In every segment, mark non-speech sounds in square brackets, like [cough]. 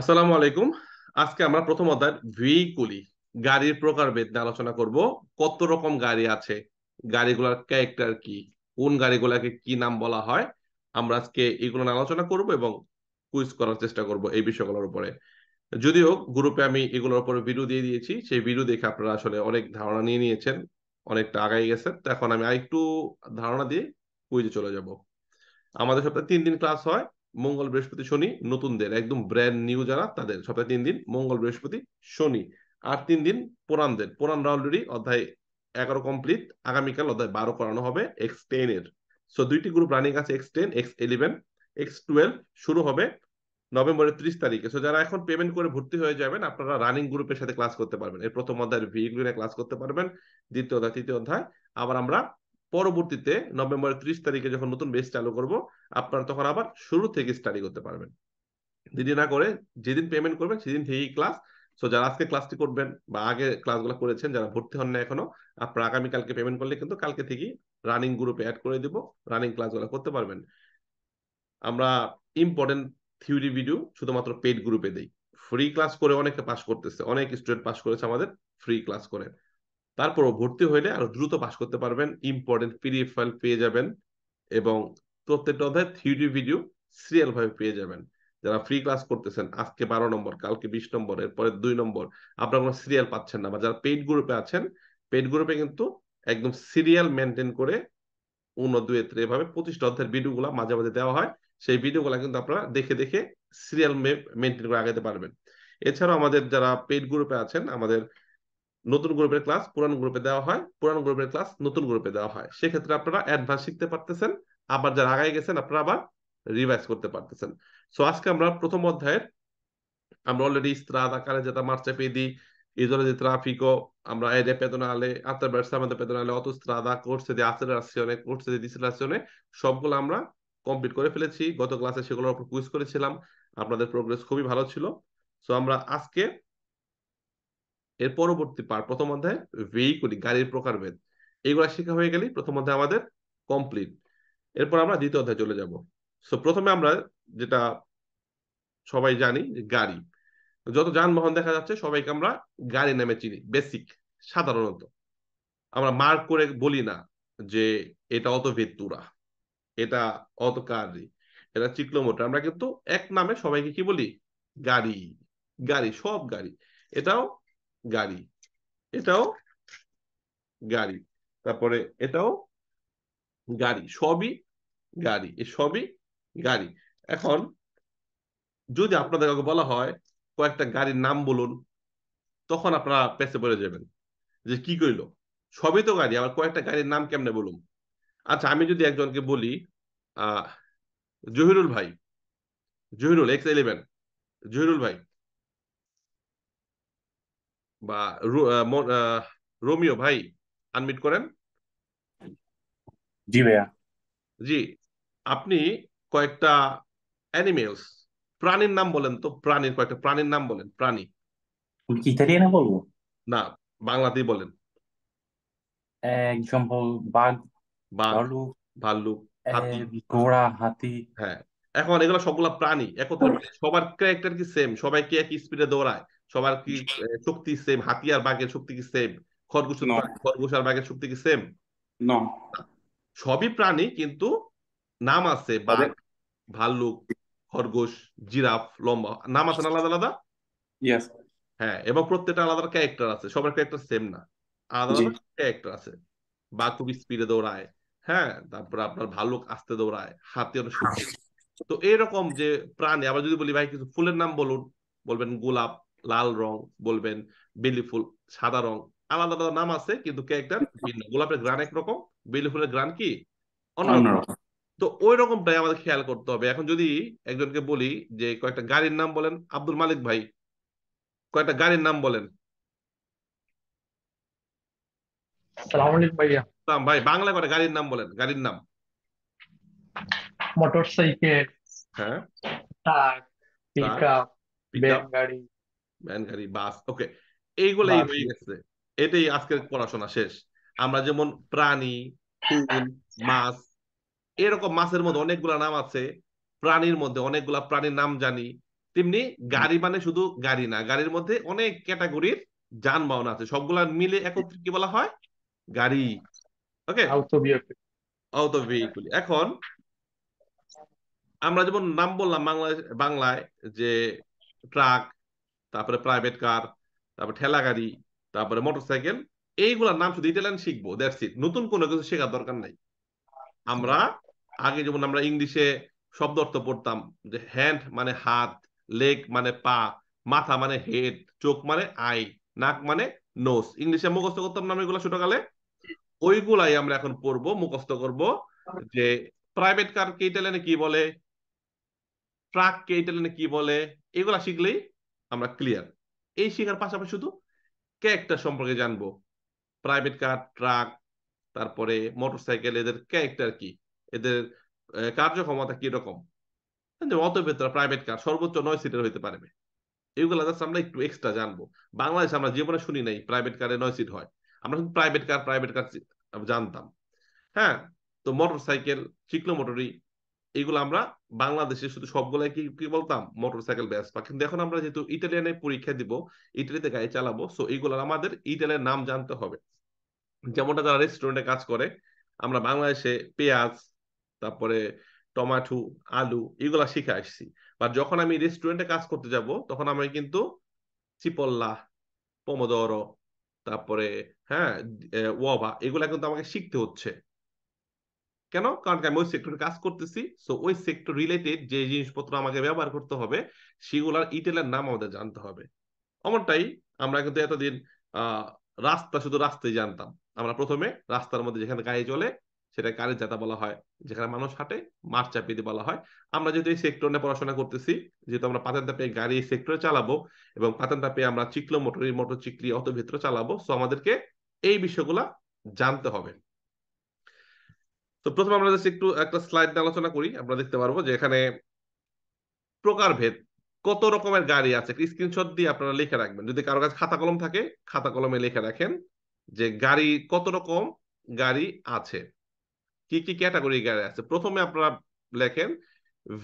আসসালামু আলাইকুম আজকে আমরা প্রথম অধ্যায় ভেহিকুলি গাড়ির বেদ নিয়ে আলোচনা করব কত রকম গাড়ি আছে গাড়িগুলার ক্যারেক্টার কি কোন গাড়িগুলাকে কি নাম বলা হয় আমরা আজকে এগুলো নিয়ে আলোচনা করব এবং কুইজ করার চেষ্টা করব এই বিষয়গুলোর উপরে যদিও গ্রুপে আমি এগুলোর উপরে ভিডিও দিয়ে দিয়েছি সেই ভিডিও দেখে আপনারা আসলে অনেক ধারণা নিয়ে নিয়েছেন অনেকটা আগাই গেছেন তো এখন আমি আরেকটু ধারণা দিয়ে কুইজে চলে যাব আমাদের সপ্তাহে তিন দিন ক্লাস হয় মঙ্গল বৃহস্পতি শনি নতুনদের একদম ব্র্যান্ড নিউ যারা তাদের সপ্তাহে তিন দিন মঙ্গল বৃহস্পতি শনি আর তিন দিন পুরানদের পুরানরা অলরেডি অধ্যায় এগারো কমপ্লিট আগামীকাল অধ্যায় বারো করানো হবে এক্স টেন এর সো দুইটি গ্রুপ রানিং আছে X ten X eleven X twelve শুরু হবে নভেম্বরের ত্রিশ তারিখে সো যারা এখন পেমেন্ট করে ভর্তি হয়ে যাবেন আপনারা রানিং গ্রুপের সাথে ক্লাস করতে পারবেন এর প্রথম অধ্যায়ের ভিগুলি ক্লাস করতে পারবেন দ্বিতীয় অধ্যায় তৃতীয় অধ্যায় আবার আমরা পরবর্তীতে নভেম্বরের ত্রিশ তারিখে যখন নতুন বেস চালু করব আপনারা তখন আবার শুরু থেকে স্টাডি করতে পারবেন দেরি না করে যেদিন পেমেন্ট করবেন সেদিন থেকেই ক্লাস সো যারা আজকে ক্লাসটি করবেন বা আগে ক্লাসগুলো করেছেন যারা ভর্তি হন না এখনো আপনারা আগামীকালকে পেমেন্ট করলে কিন্তু কালকে থেকেই রানিং গ্রুপে অ্যাড করে দিব রানিং ক্লাসগুলো করতে পারবেন আমরা ইম্পর্টেন্ট থিওরি ভিডিও শুধুমাত্র পেড গ্রুপে দেই ফ্রি ক্লাস করে অনেকে পাস করতেছে অনেক স্টুডেন্ট পাস করেছে আমাদের ফ্রি ক্লাস করে তারপরও ভর্তি হইলে আরো দ্রুত পাস করতে পারবেন ইম্পর্টেন্ট পিডিএফ ফাইল পেয়ে যাবেন এবং প্রত্যেকটা অধ্যায় থিওরি ভিডিও সিরিয়াল ভাবে পেয়ে যাবেন যারা ফ্রি ক্লাস করতেছেন আজকে বারো নম্বর কালকে বিশ নম্বর এরপরে দুই নম্বর আপনারা কোনো সিরিয়াল পাচ্ছেন না বা যারা পেইড গ্রুপে আছেন পেইড গ্রুপে কিন্তু একদম সিরিয়াল মেনটেন করে উন দুয়ে ত্রে এভাবে পঁচিশটা অধ্যায়ের ভিডিওগুলো মাঝে মাঝে দেওয়া হয় সেই ভিডিওগুলো কিন্তু আপনারা দেখে দেখে সিরিয়াল মেনটেন করে আগাতে পারবেন এছাড়াও আমাদের যারা পেইড গ্রুপে আছেন আমাদের নতুন গ্রুপের ক্লাস পুরানো গ্রুপে দেওয়া হয় পুরানো গ্রুপের ক্লাস নতুন গ্রুপে দেওয়া হয় সেক্ষেত্রে আপনারা অ্যাডভান্স শিখতে পারতেছেন আবার যারা আগায় গেছেন আপনারা আবার রিভাইজ করতে পারতেছেন সো আজকে আমরা প্রথম অধ্যায়ের আমরা অলরেডি ইস্ত্রাদা কালেজাতা মার্চাপেদি ইজোরা যে ট্রাফিকো আমরা এর পেতনালে আত্মার ব্যবসা আমাদের পেতনালে অত স্ত্রাদা করছে যে আসেরাসিয়নে করছে যে ডিসেলাসিয়নে সবগুলো আমরা কমপ্লিট করে ফেলেছি গত ক্লাসে সেগুলোর উপর কুইজ করেছিলাম আপনাদের প্রোগ্রেস খুবই ভালো ছিল সো আমরা আজকে এর পরবর্তী পার প্রথম অধ্যায় ভেহিকুলি গাড়ির প্রকারভেদ এগুলা শিক্ষা হয়ে গেলেই প্রথম অধ্যায় আমাদের কমপ্লিট এরপর আমরা দ্বিতীয় অধ্যায় চলে যাব সো প্রথমে আমরা যেটা সবাই জানি গাড়ি যত যানবাহন দেখা যাচ্ছে সবাইকে আমরা গাড়ি নামে চিনি বেসিক সাধারণত আমরা মার্ক করে বলি না যে এটা অত ভেতুরা এটা অত কারি এটা মোটর আমরা কিন্তু এক নামে সবাইকে কি বলি গাড়ি গাড়ি সব গাড়ি এটাও গাড়ি এটাও গাড়ি তারপরে এটাও গাড়ি সবই গাড়ি এ সবই গাড়ি এখন যদি আপনাদের কাউকে বলা হয় কয়েকটা গাড়ির নাম বলুন তখন আপনারা পেছে পড়ে যাবেন যে কি কইলো সবই তো গাড়ি আবার কয়েকটা গাড়ির নাম কেমনে বলুন আচ্ছা আমি যদি একজনকে বলি জহিরুল ভাই জহিরুল এক্স ইলেভেন জহিরুল ভাই বা রোমিও ভাই আনমিট করেন জি ভাইয়া জি আপনি কয়েকটা অ্যানিমেলস প্রাণীর নাম বলেন তো প্রাণীর কয়েকটা প্রাণীর নাম বলেন প্রাণী কি ইতালিয়ানে বলবো না বাংলাতেই বলেন এক্সাম্পল বাঘ বাঘ ভাল্লুক হাতি ঘোড়া হাতি হ্যাঁ এখন এগুলো সবগুলা প্রাণী একত্রে মানে সবার ক্যারেক্টার কি সেম সবাই কি একই স্পিডে দৌড়ায় সবার কি শক্তি সেম হাতিয়ার বাঘের শক্তি কি সেম খরগোশ খরগোশ আর বাঘের শক্তি কি সেম সবই প্রাণী কিন্তু নাম আছে বাঘ ভাল্লুক খরগোশ জিরাফ লম্বা নাম আছে আলাদা আলাদা হ্যাঁ এবং প্রত্যেকটা আলাদা ক্যারেক্টার আছে সবার ক্যারেক্টার সেম না আলাদা ক্যারেক্টার আছে বাঘ খুবই স্পিডে দৌড়ায় হ্যাঁ তারপর আপনার ভাল্লুক আস্তে দৌড়ায় হাতে অনেক হ্যাঁ। তো এরকম যে প্রাণী আবার যদি বলি ভাই কিছু ফুলের নাম বলুন বলবেন গোলাপ লাল রং বলবেন বেলি ফুল সাদা রং আলাদা আলাদা নাম আছে কিন্তু ক্যারেক্টার ভিন্ন গোলাপের গ্রান একরকম বেলি ফুলের গ্রান কি অন্যরকম তো ওই রকমটাই আমাদের খেয়াল করতে হবে এখন যদি একজনকে বলি যে কয়েকটা গাড়ির নাম বলেন আব্দুল মালিক ভাই কয়েকটা গাড়ির নাম বলেন ভাই বাংলা কয়টা গাড়ির নাম বলেন গাড়ির নাম মোটরসাইকেল হ্যাঁ ট্রাক পিকআপ গাড়ি ভ্যান গাড়ি বাস ওকে হয়ে গেছে এটাই আজকের পড়াশোনা শেষ আমরা যেমন প্রাণী ফুল মাছ এরকম মাছের মধ্যে নাম আছে প্রাণীর মধ্যে অনেকগুলা প্রাণীর নাম জানি তেমনি গাড়ি মানে শুধু গাড়ি না গাড়ির মধ্যে অনেক ক্যাটাগরির যানবাহন আছে সবগুলা মিলে একত্রে কি বলা হয় গাড়ি ওকে এখন আমরা যেমন নাম বললাম বাংলায় যে ট্রাক তারপরে প্রাইভেট কার তারপরে ঠেলা গাড়ি তারপরে মোটরসাইকেল এইগুলার নাম শুধু ইটালিয়ান শিখবো দ্যাটস ইট নতুন কোনো কিছু শেখার দরকার নাই আমরা আগে যেমন আমরা ইংলিশে শব্দ অর্থ পড়তাম যে হ্যান্ড মানে হাত লেগ মানে পা মাথা মানে হেড চোখ মানে আই নাক মানে নোস ইংলিশে মুখস্থ করতাম না এগুলো ছোটকালে ওইগুলাই আমরা এখন পড়ব মুখস্থ করব যে প্রাইভেট কার কে ইটালিয়ানে কি বলে ট্রাক কে ইটালিয়ানে কি বলে এগুলা শিখলেই আমরা ক্লিয়ার এই শেখার পাশাপাশি শুধু ক্যারেক্টার সম্পর্কে জানবো প্রাইভেট কার ট্রাক তারপরে মোটরসাইকেল এদের ক্যারেক্টার কি এদের কার্যক্ষমতা কিরকম অত তারা প্রাইভেট কার সর্বোচ্চ নয় সিটের হইতে পারবে এগুলো জাস্ট আমরা একটু এক্সট্রা জানবো বাংলাদেশে আমরা জীবনে শুনি নাই প্রাইভেট কারে নয় সিট হয় আমরা শুধু প্রাইভেট কার প্রাইভেট কার জানতাম হ্যাঁ তো মোটরসাইকেল সাইকেল চিকলো মোটরি এগুলো আমরা বাংলাদেশে শুধু সবগুলাই কি কি বলতাম মোটরসাইকেল ব্যাসপা কিন্তু এখন আমরা যেহেতু ইটালিয়ানে পরীক্ষা দিব ইটালিতে গাড়ি চালাবো সো এগুলো আমাদের ইটালিয়ান নাম জানতে হবে যেমনটা যারা রেস্টুরেন্টে কাজ করে আমরা বাংলাদেশে পেঁয়াজ তারপরে টমাটো আলু এগুলা শিখে আসছি বা যখন আমি রেস্টুরেন্টে কাজ করতে যাব তখন আমি কিন্তু চিপল্লা পমোদর তারপরে হ্যাঁ ওয়াবা এগুলা কিন্তু আমাকে শিখতে হচ্ছে কেন কারণ আমি ওই সেক্টরে কাজ করতেছি সো ওই সেক্টর রিলেটেড যে জিনিসপত্র আমাকে ব্যবহার করতে হবে সেগুলার ইটেলের নাম আমাদের জানতে হবে অমনটাই আমরা কিন্তু এতদিন রাস্তা শুধু রাস্তায় জানতাম আমরা প্রথমে রাস্তার মধ্যে যেখানে গাড়ি চলে সেটা গাড়ির যাতা বলা হয় যেখানে মানুষ হাঁটে মাছ চাপিয়ে দিয়ে বলা হয় আমরা যেহেতু এই সেক্টর নিয়ে পড়াশোনা করতেছি যেহেতু আমরা পাতেন তাপে গাড়ি এই সেক্টরে চালাবো এবং পাতেন তাপে আমরা চিকলো মোটর মোটর চিকলি অত ভিতরে চালাবো সো আমাদেরকে এই বিষয়গুলা জানতে হবে তো প্রথমে আমরা যদি একটু একটা স্লাইড আলোচনা করি আমরা দেখতে পারবো যে এখানে প্রকারভেদ কত রকমের গাড়ি আছে স্ক্রিনশট দিয়ে আপনারা লিখে রাখবেন যদি কারো কাছে খাতা কলম থাকে খাতা কলমে লিখে রাখেন যে গাড়ি কত রকম গাড়ি আছে কি কি ক্যাটাগরি গাড়ি আছে প্রথমে আপনারা লেখেন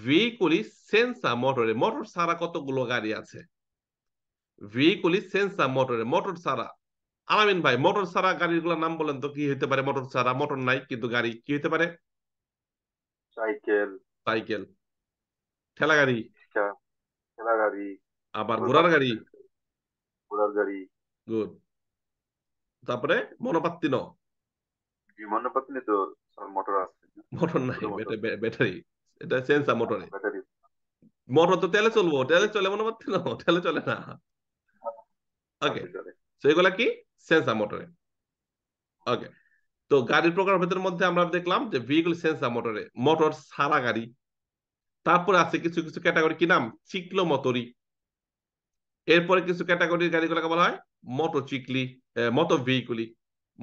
ভেহিকুলি সেন্সা মোটরে মোটর ছাড়া কতগুলো গাড়ি আছে ভেহিকুলি সেন্সা মোটরে মোটর ছাড়া আলামিন ভাই মোটর ছাড়া গাড়িগুলোর নাম বলেন তো কি হতে পারে মোটর ছাড়া মোটর নাই কিন্তু গাড়ি কি হতে পারে সাইকেল সাইকেল ঠেলা গাড়ি ঠেলা গাড়ি আবার ঘোড়ার গাড়ি ঘোড়ার গাড়ি গুড তারপরে মনোপাত্তিন মনোপাত্তিন তো মোটর আছে মোটর নাই ব্যাটারি এটা সেন্সার মোটরে মোটর তো তেলে চলবো তেলে চলে মনোপাত্তিন তেলে চলে না ওকে তো এগুলা কি সেন্সার মোটরে ওকে তো গাড়ির প্রকার ভেদের মধ্যে আমরা দেখলাম যে ভেহিকল সেন্সার মোটরে মোটর সারা গাড়ি তারপরে আছে কিছু কিছু ক্যাটাগরি কি নাম চিকলো মতরি এরপরে কিছু ক্যাটাগরির গাড়িগুলোকে বলা হয় মটো চিকলি মতো ভেহিকুলি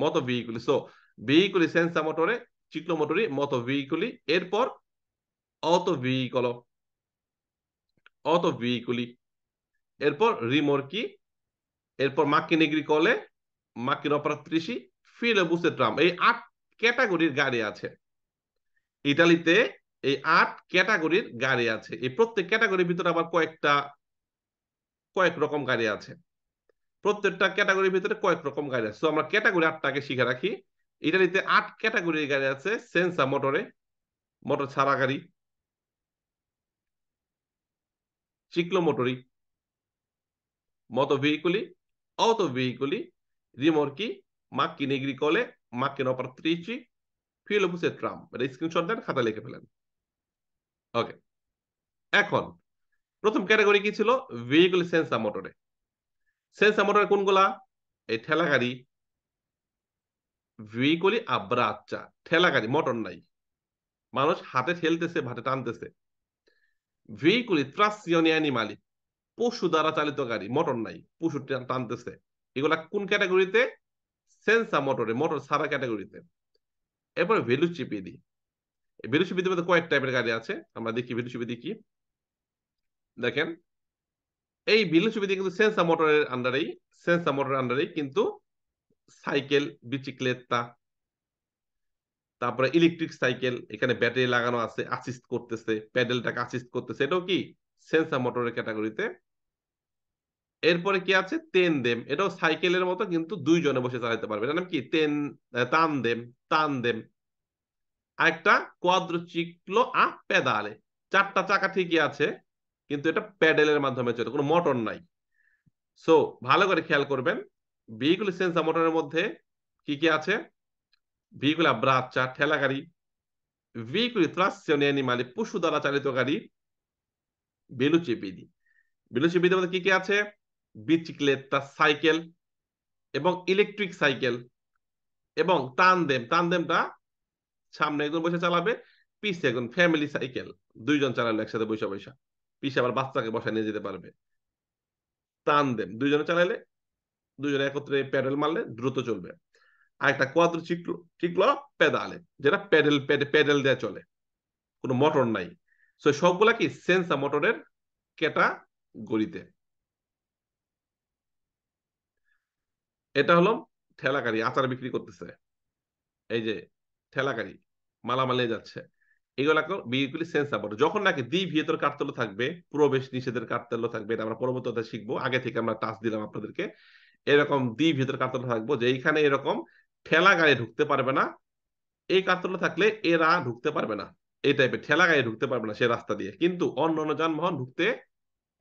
মতো ভেহিকুলি সো ভেহিকুলি সেন্সার মোটরে চিকলো মোটরি মতো ভেহিকুলি এরপর অটো ভেহিকল অটো ভেহিকুলি এরপর রিমোর কি এরপর মার্কিন এগ্রি কলে মার্কিন অপরাত্রিশি ফিলে বুসে ট্রাম এই আট ক্যাটাগরির গাড়ি আছে ইটালিতে এই আট ক্যাটাগরির গাড়ি আছে এই প্রত্যেক ক্যাটাগরির ভিতরে আবার কয়েকটা কয়েক রকম গাড়ি আছে প্রত্যেকটা ক্যাটাগরির ভিতরে কয়েক রকম গাড়ি আছে তো আমরা ক্যাটাগরি আটটাকে শিখে রাখি ইটালিতে আট ক্যাটাগরির গাড়ি আছে সেন্সা মোটরে মোটর ছাড়া গাড়ি চিকলো মোটরি মতো ভেহিকুলি autovehicoli, rimorchi, macchine agricole, macchine operatrici, fuel bus e tram. এটা স্ক্রিনশট দেন খাতা লিখে ফেলেন ওকে এখন প্রথম ক্যাটাগরি কি ছিল ভেহিকল সেন্সার মোটরে সেন্সার মোটরে কোনগুলা এই ঠেলা গাড়ি ভেহিকলি আব্রা আচ্ছা ঠেলা গাড়ি মোটর নাই মানুষ হাতে ঠেলতেছে ভাতে টানতেছে ভেহিকলি ত্রাসিয়নি অ্যানিমালি পশু দ্বারা চালিত গাড়ি মোটর নাই পশু টানতেছে এগুলা কোন ক্যাটাগরিতে সেন্সা মোটরে মোটর সারা ক্যাটাগরিতে এরপরে ভেলুচিপিডি ভেলুচিপিডির মধ্যে কয়েক টাইপের গাড়ি আছে আমরা দেখি চিপি কি দেখেন এই ভেলুচিপিডি কিন্তু সেন্সা মোটরের আন্ডারেই সেন্সা মোটরের আন্ডারেই কিন্তু সাইকেল বিচিক্লেতা তারপরে ইলেকট্রিক সাইকেল এখানে ব্যাটারি লাগানো আছে আসিস্ট করতেছে প্যাডেলটাকে আসিস্ট করতেছে এটাও কি সেন্সা মোটরের ক্যাটাগরিতে এরপরে কি আছে তেন দেম এটাও সাইকেলের মতো কিন্তু দুইজনে বসে চালাতে পারবে এটার নাম কি তেন তান দেম তান দেম আরেকটা কোয়াদ্রচিক্লো আ পেদালে চারটা চাকা ঠিকই আছে কিন্তু এটা প্যাডেলের মাধ্যমে চলে কোনো মোটর নাই সো ভালো করে খেয়াল করবেন ভেহিকুল সেন্সা মোটরের মধ্যে কি কি আছে ভেহিকুলা ব্রাচ্চা ঠেলা গাড়ি ভেহিকুলি ত্রাস্যন অ্যানিমালি পশু দ্বারা চালিত গাড়ি ভেলোচেপিদি ভেলোচেপিদি মধ্যে কি কি আছে বিচিক্লেতা সাইকেল এবং ইলেকট্রিক সাইকেল এবং তানদেম তানদেমটা সামনে একজন বসে চালাবে পিসে একজন ফ্যামিলি সাইকেল দুইজন চালালে একসাথে বৈশা বৈশা পিসে আবার বাচ্চাকে বসায় নিয়ে যেতে পারবে তানদেম দুইজনে চালালে দুজনে একত্রে প্যাডেল মারলে দ্রুত চলবে আর একটা কোয়াদ্রো চিকলো চিকলো প্যাদালে যেটা প্যাডেল প্যাডেল দিয়ে চলে কোনো মোটর নাই সো সবগুলা কি সেন্সা মোটরের ক্যাটাগরিতে এটা হলো ঠেলাকারি আচার বিক্রি করতেছে এই যে ঠেলাকারি মালামালে যাচ্ছে এগুলাকে বিগুলি সেন্সার বলে যখন নাকি দ্বি ভিতর কার্তেল থাকবে প্রবেশ নিষেধের কার্তেল থাকবে এটা আমরা পরবর্তীতে শিখবো আগে থেকে আমরা টাচ দিলাম আপনাদেরকে এরকম দ্বি ভিতর কার্তেল থাকবো যে এইখানে এরকম ঠেলা গাড়ি ঢুকতে পারবে না এই কার্তেল থাকলে এরা ঢুকতে পারবে না এই টাইপের ঠেলা গাড়ি ঢুকতে পারবে না সে রাস্তা দিয়ে কিন্তু অন্য অন্য যানবাহন ঢুকতে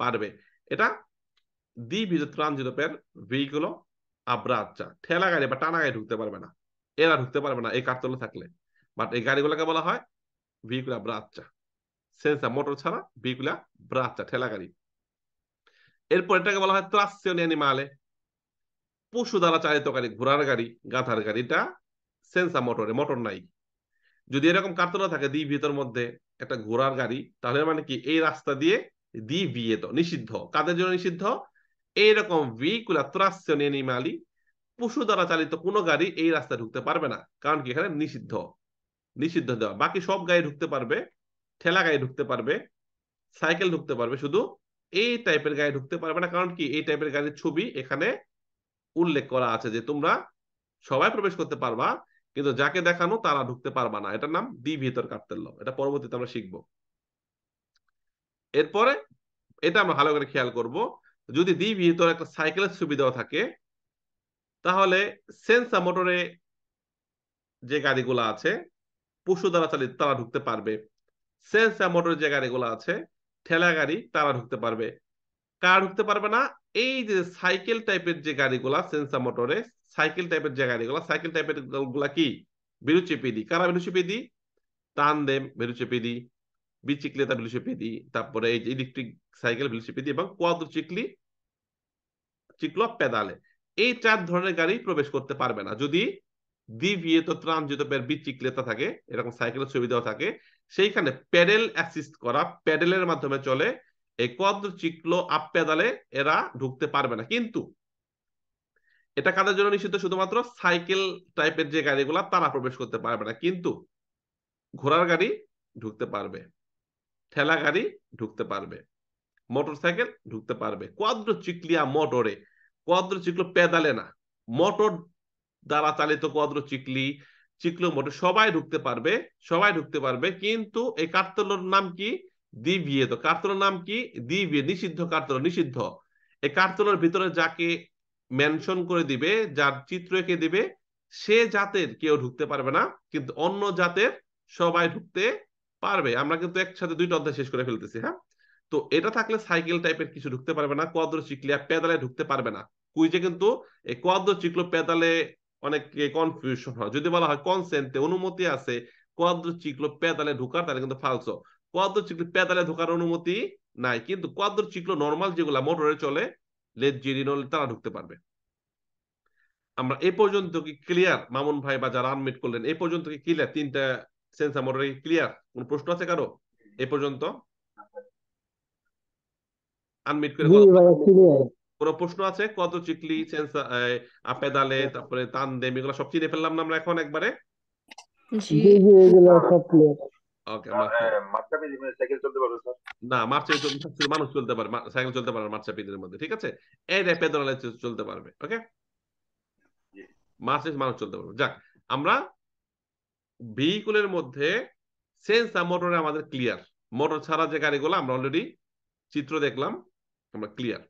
পারবে এটা দ্বি বিদ্যুৎ ট্রানজিটোপের ভেহিকুলো আব্রাচ্চা ঠেলা গাড়ি বা টানা গাড়ি ঢুকতে পারবে না এরা ঢুকতে পারবে না এই কারতলে থাকলে বাট এই গাড়িগুলোকে বলা হয় ভেহিকুল ব্রাচ্চা সেন্সার মোটর ছাড়া ভিকুলা ব্রাচ্চা ঠেলা গাড়ি এরপর এটাকে বলা হয় ত্রাস্যন অ্যানিমালে পশু দ্বারা চালিত গাড়ি ঘোড়ার গাড়ি গাধার গাড়িটা সেন্সা মোটরে মোটর নাই যদি এরকম কার্তনা থাকে দি ভিতর মধ্যে একটা ঘোড়ার গাড়ি তাহলে মানে কি এই রাস্তা দিয়ে দি ভিয়েত নিষিদ্ধ কাদের জন্য নিষিদ্ধ এইরকম ভিকুলা ত্রাস্য মালি পশু দ্বারা চালিত কোনো গাড়ি এই রাস্তায় ঢুকতে পারবে না কারণ কি এখানে নিষিদ্ধ নিষিদ্ধ দেওয়া বাকি সব গাড়ি ঢুকতে পারবে ঠেলা গাড়ি ঢুকতে পারবে সাইকেল ঢুকতে পারবে শুধু এই টাইপের গাড়ি ঢুকতে পারবে না কারণ কি এই টাইপের গাড়ির ছবি এখানে উল্লেখ করা আছে যে তোমরা সবাই প্রবেশ করতে পারবা কিন্তু যাকে দেখানো তারা ঢুকতে পারবে না এটার নাম দ্বি ভিতর কাটতেল এটা পরবর্তীতে আমরা শিখব এরপরে এটা আমরা ভালো করে খেয়াল করব যদি দ্বি ভিতর একটা সাইকেলের ছবি থাকে তাহলে সেন্সা মোটরে যে গাড়িগুলো আছে পশু দ্বারা চালিত তারা ঢুকতে পারবে সেন্সা মোটরে যে গাড়িগুলো আছে ঠেলা গাড়ি তারা ঢুকতে পারবে কার ঢুকতে পারবে না এই যে সাইকেল টাইপের যে গাড়িগুলা সেন্সা মোটরে সাইকেল টাইপের যে গাড়িগুলা সাইকেল টাইপের গুলা কি বিরুচিপিদি কারা বিরুচিপিদি তানদেম বিরুচিপিদি বিচিক্লেতা বিলুচিপিদি তারপরে এই যে ইলেকট্রিক সাইকেল বিলুচিপিদি এবং কোয়াদ্র চিকলি চিকলো পেদালে এই চার ধরনের গাড়ি প্রবেশ করতে পারবে না যদি দিভিয়েত ত্রাঞ্জিত বিচিক্লেতা থাকে এরকম সাইকেলের ছবি দেওয়া থাকে সেইখানে প্যাডেল অ্যাসিস্ট করা প্যাডেলের মাধ্যমে চলে একদ চিকলো আপ পেদালে এরা ঢুকতে পারবে না কিন্তু এটা কাদের জন্য নিষিদ্ধ শুধুমাত্র সাইকেল টাইপের যে গাড়িগুলা তারা প্রবেশ করতে পারবে না কিন্তু ঘোড়ার গাড়ি ঢুকতে পারবে ঠেলা গাড়ি ঢুকতে পারবে মোটর সাইকেল ঢুকতে পারবে কদ্র চিকলিয়া মোটরে কদ্র চিকলো পেদালে না মোটর দ্বারা চালিত কদ্র চিকলি চিকলো মোটর সবাই ঢুকতে পারবে সবাই ঢুকতে পারবে কিন্তু এই কার্তলর নাম কি দিবিয়েদ কার্তনের নাম কি দিবিয়ে নিষিদ্ধ কার্তন নিষিদ্ধ এই কার্তনের ভিতরে যাকে মেনশন করে দিবে যার চিত্র এঁকে দিবে সে জাতের কেউ ঢুকতে পারবে না কিন্তু অন্য জাতের সবাই ঢুকতে পারবে আমরা কিন্তু একসাথে দুইটা অধ্যায় শেষ করে ফেলতেছি হ্যাঁ তো এটা থাকলে সাইকেল টাইপের কিছু ঢুকতে পারবে না কোয়াদ্র চিকলিয়া পেদালে ঢুকতে পারবে না কুইজে কিন্তু এই কোয়াদ্র চিকলো পেদালে অনেক কনফিউশন হয় যদি বলা হয় কনসেন্টে অনুমতি আছে কোয়াদ্র চিকলো পেদালে ঢুকার তাহলে কিন্তু ফালসো কোয়াদ্র চিকল পেদালে ঢোকার অনুমতি নাই কিন্তু কোয়াদ্র চিকলো নর্মাল যেগুলা মোটরে চলে লেদ জিরি নলে তারা ঢুকতে পারবে আমরা এ পর্যন্ত কি ক্লিয়ার মামুন ভাই বা যারা আনমিট করলেন এ পর্যন্ত কি ক্লিয়ার তিনটা সেন্সার মোটরে ক্লিয়ার কোন প্রশ্ন আছে কারো এ পর্যন্ত আনমিট করে কোনো প্রশ্ন আছে কত চিকলি সেন্সার পেদালে তারপরে তান দেম এগুলো সব চিনে ফেললাম না আমরা এখন একবারে জি জি এগুলো সব ক্লিয়ার ওকে না হ্যাঁ, মানে চলতে পারে সাইকেল চলতে পারে পিদের মধ্যে ঠিক আছে মানুষ চলতে পারবে যাক আমরা মধ্যে মোটরে আমাদের ক্লিয়ার মোটর ছাড়া যে গাড়িগুলো আমরা অলরেডি চিত্র দেখলাম আমরা ক্লিয়ার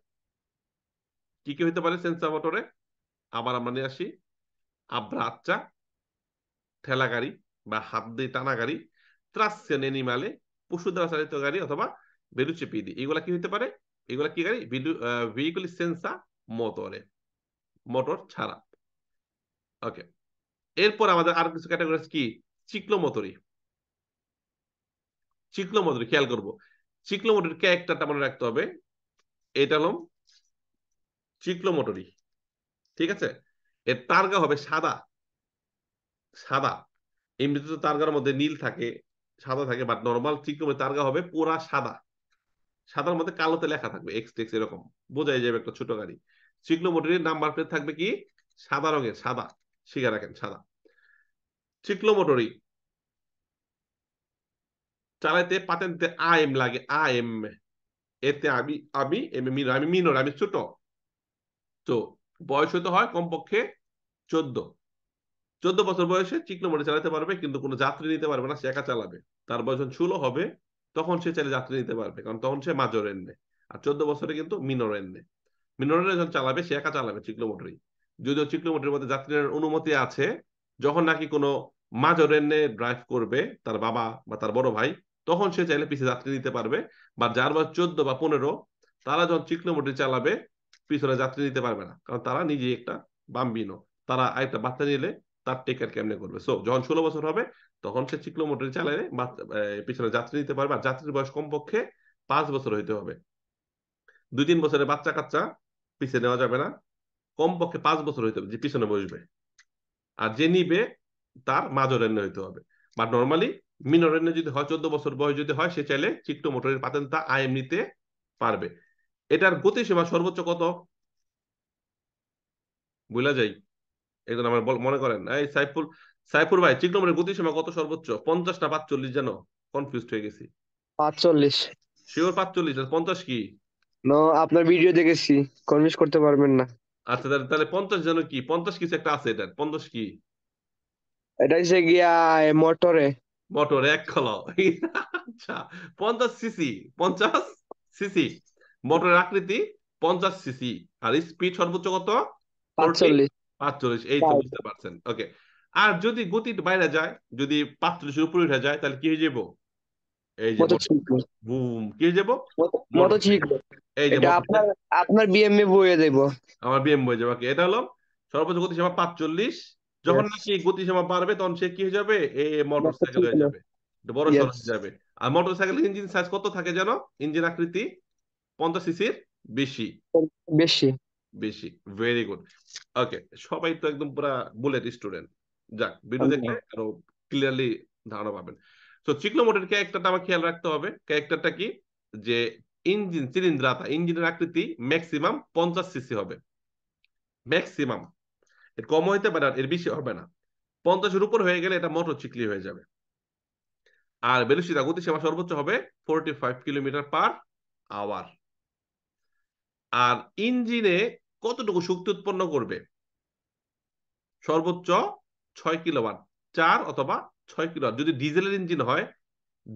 কি কি হইতে পারে সেন্সার মোটরে আবার আমরা নিয়ে আসি আব্রা আচ্ছা ঠেলা গাড়ি বা হাত দিয়ে টানা গাড়ি ট্রাকশন এনিমালে পশু দ্বারা চালিত গাড়ি অথবা ভেলুচিপিডি এগুলা কি হতে পারে এগুলা কি গাড়ি ভেহিকুল সেন্সা মোটরে মোটর ছাড়া ওকে এরপর আমাদের আর কিছু ক্যাটাগরি কি চিক্লোমোটরি চিক্লোমোটরি খেয়াল করব চিক্লোমোটরি ক্যারেক্টারটা মনে রাখতে হবে এটা হলো চিক্লোমোটরি ঠিক আছে এর তারগা হবে সাদা সাদা এমনিতে তো তারগার মধ্যে নীল থাকে সাদা থাকে বাট নর্মাল তার গা হবে পুরা সাদা সাদার মধ্যে কালোতে লেখা থাকবে এক্স টেক্স এরকম বোঝাই যাবে একটা ছোট গাড়ি মোটরের নাম্বার প্লেট থাকবে কি সাদা রঙের সাদা শিখে রাখেন সাদা চিকলো চিকলোমোটরি চালাইতে পাতেনতে এম লাগে এম এতে আমি আমি এম আমি মিনর আমি ছোট তো বয়স হতে হয় কমপক্ষে চোদ্দ চোদ্দ বছর বয়সে চিকন মোটর চালাতে পারবে কিন্তু কোনো যাত্রী নিতে পারবে না সে একা চালাবে তার বয়স যখন ষোলো হবে তখন সে চাইলে যাত্রী নিতে পারবে কারণ তখন সে মাজর এনে আর চোদ্দ বছরে কিন্তু মিনর এনে মিনরের যখন চালাবে সে একা চালাবে চিকন মোটরই যদিও চিকন মোটরের মধ্যে যাত্রীর অনুমতি আছে যখন নাকি কোনো মাজর এনে ড্রাইভ করবে তার বাবা বা তার বড় ভাই তখন সে চাইলে পিছিয়ে যাত্রী নিতে পারবে বা যার বয়স চোদ্দ বা পনেরো তারা যখন চিকন মোটর চালাবে পিছনে যাত্রী নিতে পারবে না কারণ তারা নিজে একটা বাম্বিনো তারা একটা বাচ্চা নিলে তার টেকার কেমনে করবে সো যখন ষোলো বছর হবে তখন সে চিকলো মোটর চালালে পিছনে যাত্রী নিতে পারবে আর যাত্রীর বয়স কমপক্ষে পাঁচ বছর হইতে হবে দুই তিন বছরের বাচ্চা কাচ্চা পিছিয়ে নেওয়া যাবে না কমপক্ষে পাঁচ বছর হইতে হবে যে পিছনে বসবে আর যে নিবে তার মাজরেণ্য হইতে হবে বা নর্মালি মিনরেণ্য যদি হয় চোদ্দ বছর বয়স যদি হয় সে চাইলে চিকটো মোটরের তা আইএম নিতে পারবে এটার গতিসীমা সর্বোচ্চ কত বুঝলা যায় একজন আমার মনে করেন এই সাইফুল সাইফুল ভাই চিক নম্বরের গতিসীমা কত সর্বোচ্চ পঞ্চাশ না পাঁচচল্লিশ জানো কনফিউজ হয়ে গেছি পাঁচচল্লিশ শিওর পাঁচচল্লিশ পঞ্চাশ কি আপনার ভিডিও দেখেছি কনফিউজ করতে পারবেন না আচ্ছা তাহলে পঞ্চাশ কি পঞ্চাশ কিছু একটা আছে পঞ্চাশ কি এটা হচ্ছে গিয়া মোটরে মোটর এক খোলা আচ্ছা পঞ্চাশ সিসি পঞ্চাশ সিসি মোটরের আকৃতি পঞ্চাশ সিসি আর স্পিড সর্বোচ্চ কত পাঁচচল্লিশ পাঁচচল্লিশ এই তো বুঝতে পারছেন ওকে আর যদি গতি বাইরে যায় যদি পাঁচচল্লিশের উপরে উঠে যায় তাহলে কি হয়ে যাবো এই যে বুম কি হয়ে যাবো ঠিক এই যে আপনার আপনার বিএমএ বয়ে দেব আমার বিএম বয়ে যাবে এটা হলো সর্বোচ্চ গতি সীমা পাঁচচল্লিশ যখন নাকি গতি সীমা বাড়বে তখন সে কি হয়ে যাবে এ মোটর সাইকেল হয়ে যাবে বড় সরস হয়ে যাবে আর মোটর সাইকেল ইঞ্জিন সাইজ কত থাকে জানো ইঞ্জিন আকৃতি পঞ্চাশ সিসির বেশি বেশি বেশি ভেরি গুড ওকে সবাই তো একদম পুরা বুলেট স্টুডেন্ট যাক ভিডিও দেখলে আরো ক্লিয়ারলি ধারণা পাবেন তো চিকলোমোটের ক্যারেক্টারটা আমার খেয়াল রাখতে হবে ক্যারেক্টারটা কি যে ইঞ্জিন সিলিন্দ্রাতা ইঞ্জিনের আকৃতি ম্যাক্সিমাম পঞ্চাশ সিসি হবে ম্যাক্সিমাম এর কম হইতে পারে আর এর বেশি হবে না পঞ্চাশের উপর হয়ে গেলে এটা মোটর চিকলি হয়ে যাবে আর বেলুসিতা গতিসীমা সর্বোচ্চ হবে forty five kilometre per hour আর ইঞ্জিনে কতটুকু শক্তি উৎপন্ন করবে সর্বোচ্চ ছয় কিলোওয়াট চার অথবা ছয় কিলোওয়াট যদি ডিজেলের ইঞ্জিন হয়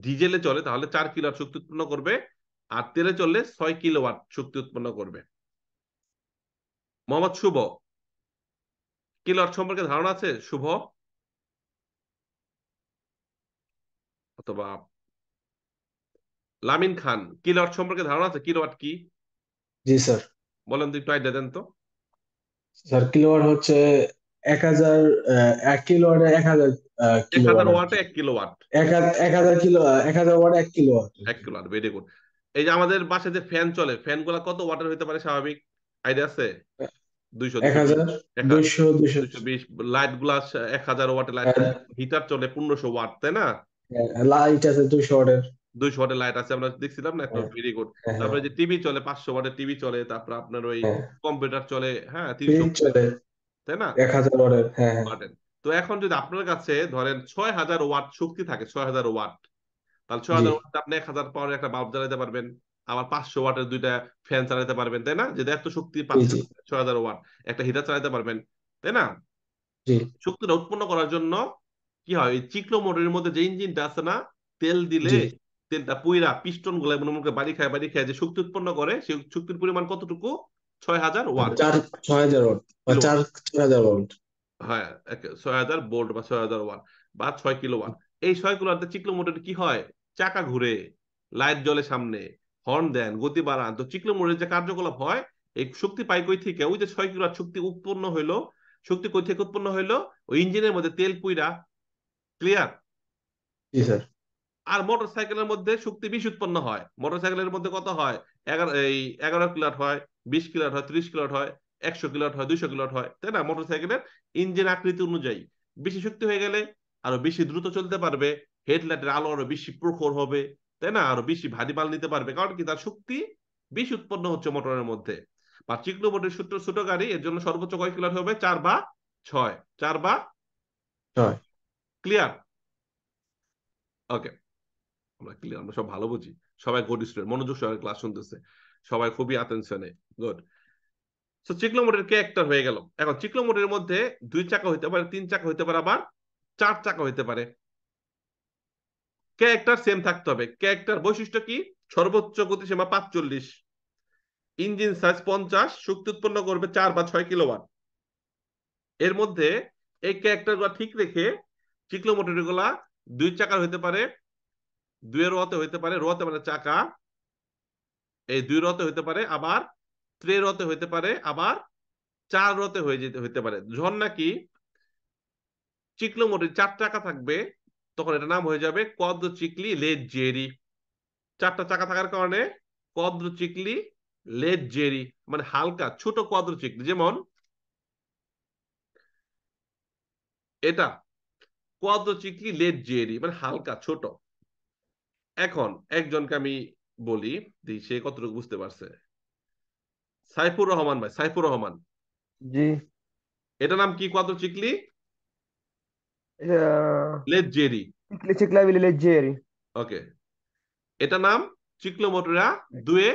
ডিজেলে চলে তাহলে চার কিলোওয়াট শক্তি উৎপন্ন করবে আর তেলে চললে ছয় কিলোওয়াট শক্তি উৎপন্ন করবে মোহাম্মদ শুভ কিলোওয়াট সম্পর্কে ধারণা আছে শুভ অথবা লামিন খান কিলোওয়াট সম্পর্কে ধারণা আছে কিলোওয়াট কি জি স্যার বলেন তো একটু আইডিয়া দেন তো স্যার কিলোওয়াট হচ্ছে এক হাজার এক কিলোওয়াটে এক হাজার এক হাজার ওয়াটে এক কিলোওয়াট এক এক হাজার কিলো এক হাজার ওয়াট এক কিলোওয়াট এক কিলোওয়াট ভেরি গুড এই যে আমাদের বাসায় যে ফ্যান চলে ফ্যান গুলা কত ওয়াটার হইতে পারে স্বাভাবিক আইডিয়া আছে দুইশো এক হাজার দুইশো দুইশো বিশ লাইট গুলা এক হাজার ওয়াটে লাইট হিটার চলে পনেরোশো ওয়াট তাই না লাইট হ্যাঁ, আছে দুইশো ওয়াটের দুইশো ওয়াটের লাইট আছে আমরা দেখছিলাম না একটা ভেরি হ্যাঁ। গুড হ্যাঁ, হ্যাঁ। তারপরে যে টিভি চলে পাঁচশো ওয়াটের টিভি চলে তারপর আপনার ওই কম্পিউটার চলে হ্যাঁ তাই না এক হাজার ওয়াটের তো এখন যদি আপনার কাছে ধরেন ছয় হাজার ওয়াট শক্তি থাকে ছয় হাজার ওয়াট তাহলে ছয় হাজার ওয়াট আপনি এক হাজার পাওয়ার একটা বাল্ব জ্বালাতে পারবেন আবার পাঁচশো ওয়াটের দুইটা ফ্যান চালাতে পারবেন তাই না যদি এত শক্তি পাচ্ছে ছয় হাজার ওয়াট একটা হিটার চালাতে পারবেন তাই না শক্তিটা উৎপন্ন করার জন্য কি হয় চিকলো মোটরের মধ্যে যে ইঞ্জিনটা আছে না তেল দিলে তেলটা পুইরা পিস্টন গুলা মনে মনে বাড়ি খায় বাড়ি খায় যে শক্তি উৎপন্ন করে সেই শক্তির পরিমাণ কতটুকু ছয় হাজার ওয়াট চার ছয় হাজার ওয়াট চার ছয় হাজার ওয়াট হ্যাঁ ছয় হাজার বোল্ট বা ছয় হাজার ওয়াট বা ছয় কিলো ওয়াট এই ছয় কিলো ওয়াটের চিকলো মোটর কি হয় চাকা ঘুরে লাইট জ্বলে সামনে হর্ন দেন গতি বাড়ান তো চিকলো মোটরের যে কার্যকলাপ হয় এই শক্তি পাই কই থেকে ওই যে ছয় কিলো শক্তি উৎপন্ন হইলো শক্তি কই থেকে উৎপন্ন হইলো ওই ইঞ্জিনের মধ্যে তেল পুইরা ক্লিয়ার জি স্যার আর মোটর সাইকেলের মধ্যে শক্তি বেশি উৎপন্ন হয় মোটর সাইকেলের মধ্যে কত হয় এগারো এই এগারো কিলোট হয় বিশ কিলোট হয় ত্রিশ কিলোট হয় একশো কিলোট হয় দুইশো কিলোট হয় তাই না মোটর সাইকেলের ইঞ্জিন আকৃতি অনুযায়ী বেশি শক্তি হয়ে গেলে আরো বেশি দ্রুত চলতে পারবে হেডলাইটের আলো আরো বেশি প্রখর হবে তাই না আরো বেশি ভারী মাল নিতে পারবে কারণ কি তার শক্তি বেশি উৎপন্ন হচ্ছে মোটরের মধ্যে বা চিকনোবোর্ডের সূত্র ছোট গাড়ি এর জন্য সর্বোচ্চ কয় কিলোট হবে চার বা ছয় চার বা ছয় ক্লিয়ার ওকে আমরা ক্লিয়ার আমরা সব ভালো বুঝি সবাই গুড স্টুডেন্ট মনোযোগ ক্লাস শুনতেছে সবাই খুবই গুড কে একটা হয়ে গেল এখন মধ্যে দুই চাকা হইতে পারে তিন চাকা হইতে পারে আবার চার চাকা হইতে পারে ক্যারেক্টার সেম থাকতে হবে ক্যারেক্টার বৈশিষ্ট্য কি সর্বোচ্চ গতিসীমা পাঁচচল্লিশ ইঞ্জিন সাইজ পঞ্চাশ শক্তি উৎপন্ন করবে চার বা ছয় কিলোওয়াট এর মধ্যে এই ক্যারেক্টার গুলা ঠিক রেখে চিকলো মোটর গুলা দুই চাকার হইতে পারে দুয়ের রতে হইতে পারে রতে মানে চাকা এই দুই রতে হইতে পারে আবার ত্রে রতে হইতে পারে আবার চার রতে হয়ে যেতে হইতে পারে যখন নাকি চিকলোমোটির চার চাকা থাকবে তখন এটা নাম হয়ে যাবে কদ্র চিকলি লেট জেরি চারটা চাকা থাকার কারণে কদ্র চিকলি লেট জেরি মানে হালকা ছোট কদ্র চিকলি যেমন এটা কদ্র চিকলি লেট জেরি মানে হালকা ছোট এখন একজনকে আমি বলি সে কতটুকু বুঝতে পারছে সাইফুর রহমান ভাই সাইফুর রহমান জি এটা নাম কি কত চিকলি লেজেরি চিকলি চিকলা বিলে লেজেরি ওকে এটা নাম চিকলো মোটরা দুয়ে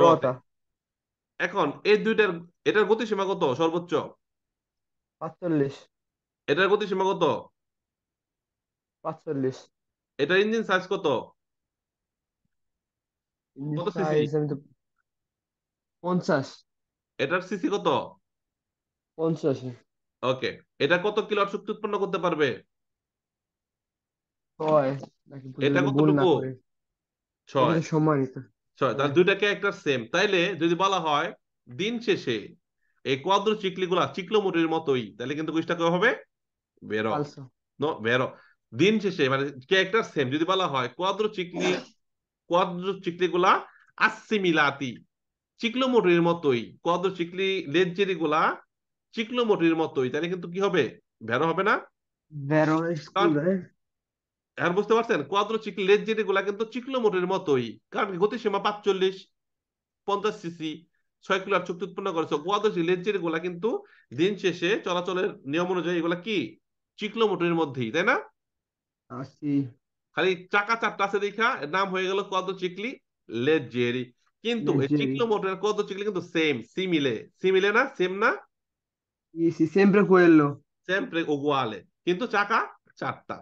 রতা এখন এই দুইটার এটার সীমা কত সর্বোচ্চ পাঁচচল্লিশ এটার সীমা কত পাঁচচল্লিশ এটা ইঞ্জিন সাইজ কত কত সিসি পঞ্চাশ এটার সিসি কত পঞ্চাশ ওকে এটা কত কিলোয়াট শক্তি উৎপন্ন করতে পারবে এটা কতটুকু ছয় সময় ছয় তাহলে হ্যাঁ। দুইটাকে একটা সেম তাইলে যদি বলা হয় দিন শেষে এই কোয়াদ্র চিকলিগুলা চিকলোমুটির মতোই তাহলে কিন্তু কুইজটা কেউ হবে বেরো বেরো দিন শেষে মানে ক্যারেক্টার সেম যদি বলা হয় কোয়াদ্র চিকনি কোয়াদ্র চিকলি গুলা আসিমিলাতি চিকলো মোটরির মতোই কোয়াদ্র চিকলি লেজেরি গুলা চিকলো মোটরির মতোই তাহলে কিন্তু কি হবে ভেরো হবে না এখন eh? হ্যাঁ, বুঝতে পারছেন কোয়াদ্র চিকলি লেজেরি গুলা কিন্তু চিকলো মোটরির মতোই কারণ গতিসীমা পাঁচচল্লিশ পঞ্চাশ সিসি ছয় কিলোর চুক্তি উৎপন্ন করেছে কোয়াদ্র লেজেরি গুলা কিন্তু দিন শেষে চলাচলের নিয়ম অনুযায়ী এগুলা কি চিকলো মোটরের মধ্যেই তাই না আসি খালি চাকা চারটা আছে দেখা নাম হয়ে গেল কত চিকলি লেজেরি কিন্তু চিকলো মোটর কত চিকলি কিন্তু সেম সিমিলে সিমিলে না সেম না sempre quello sempre ওগোয়ালে কিন্তু চাকা চারটা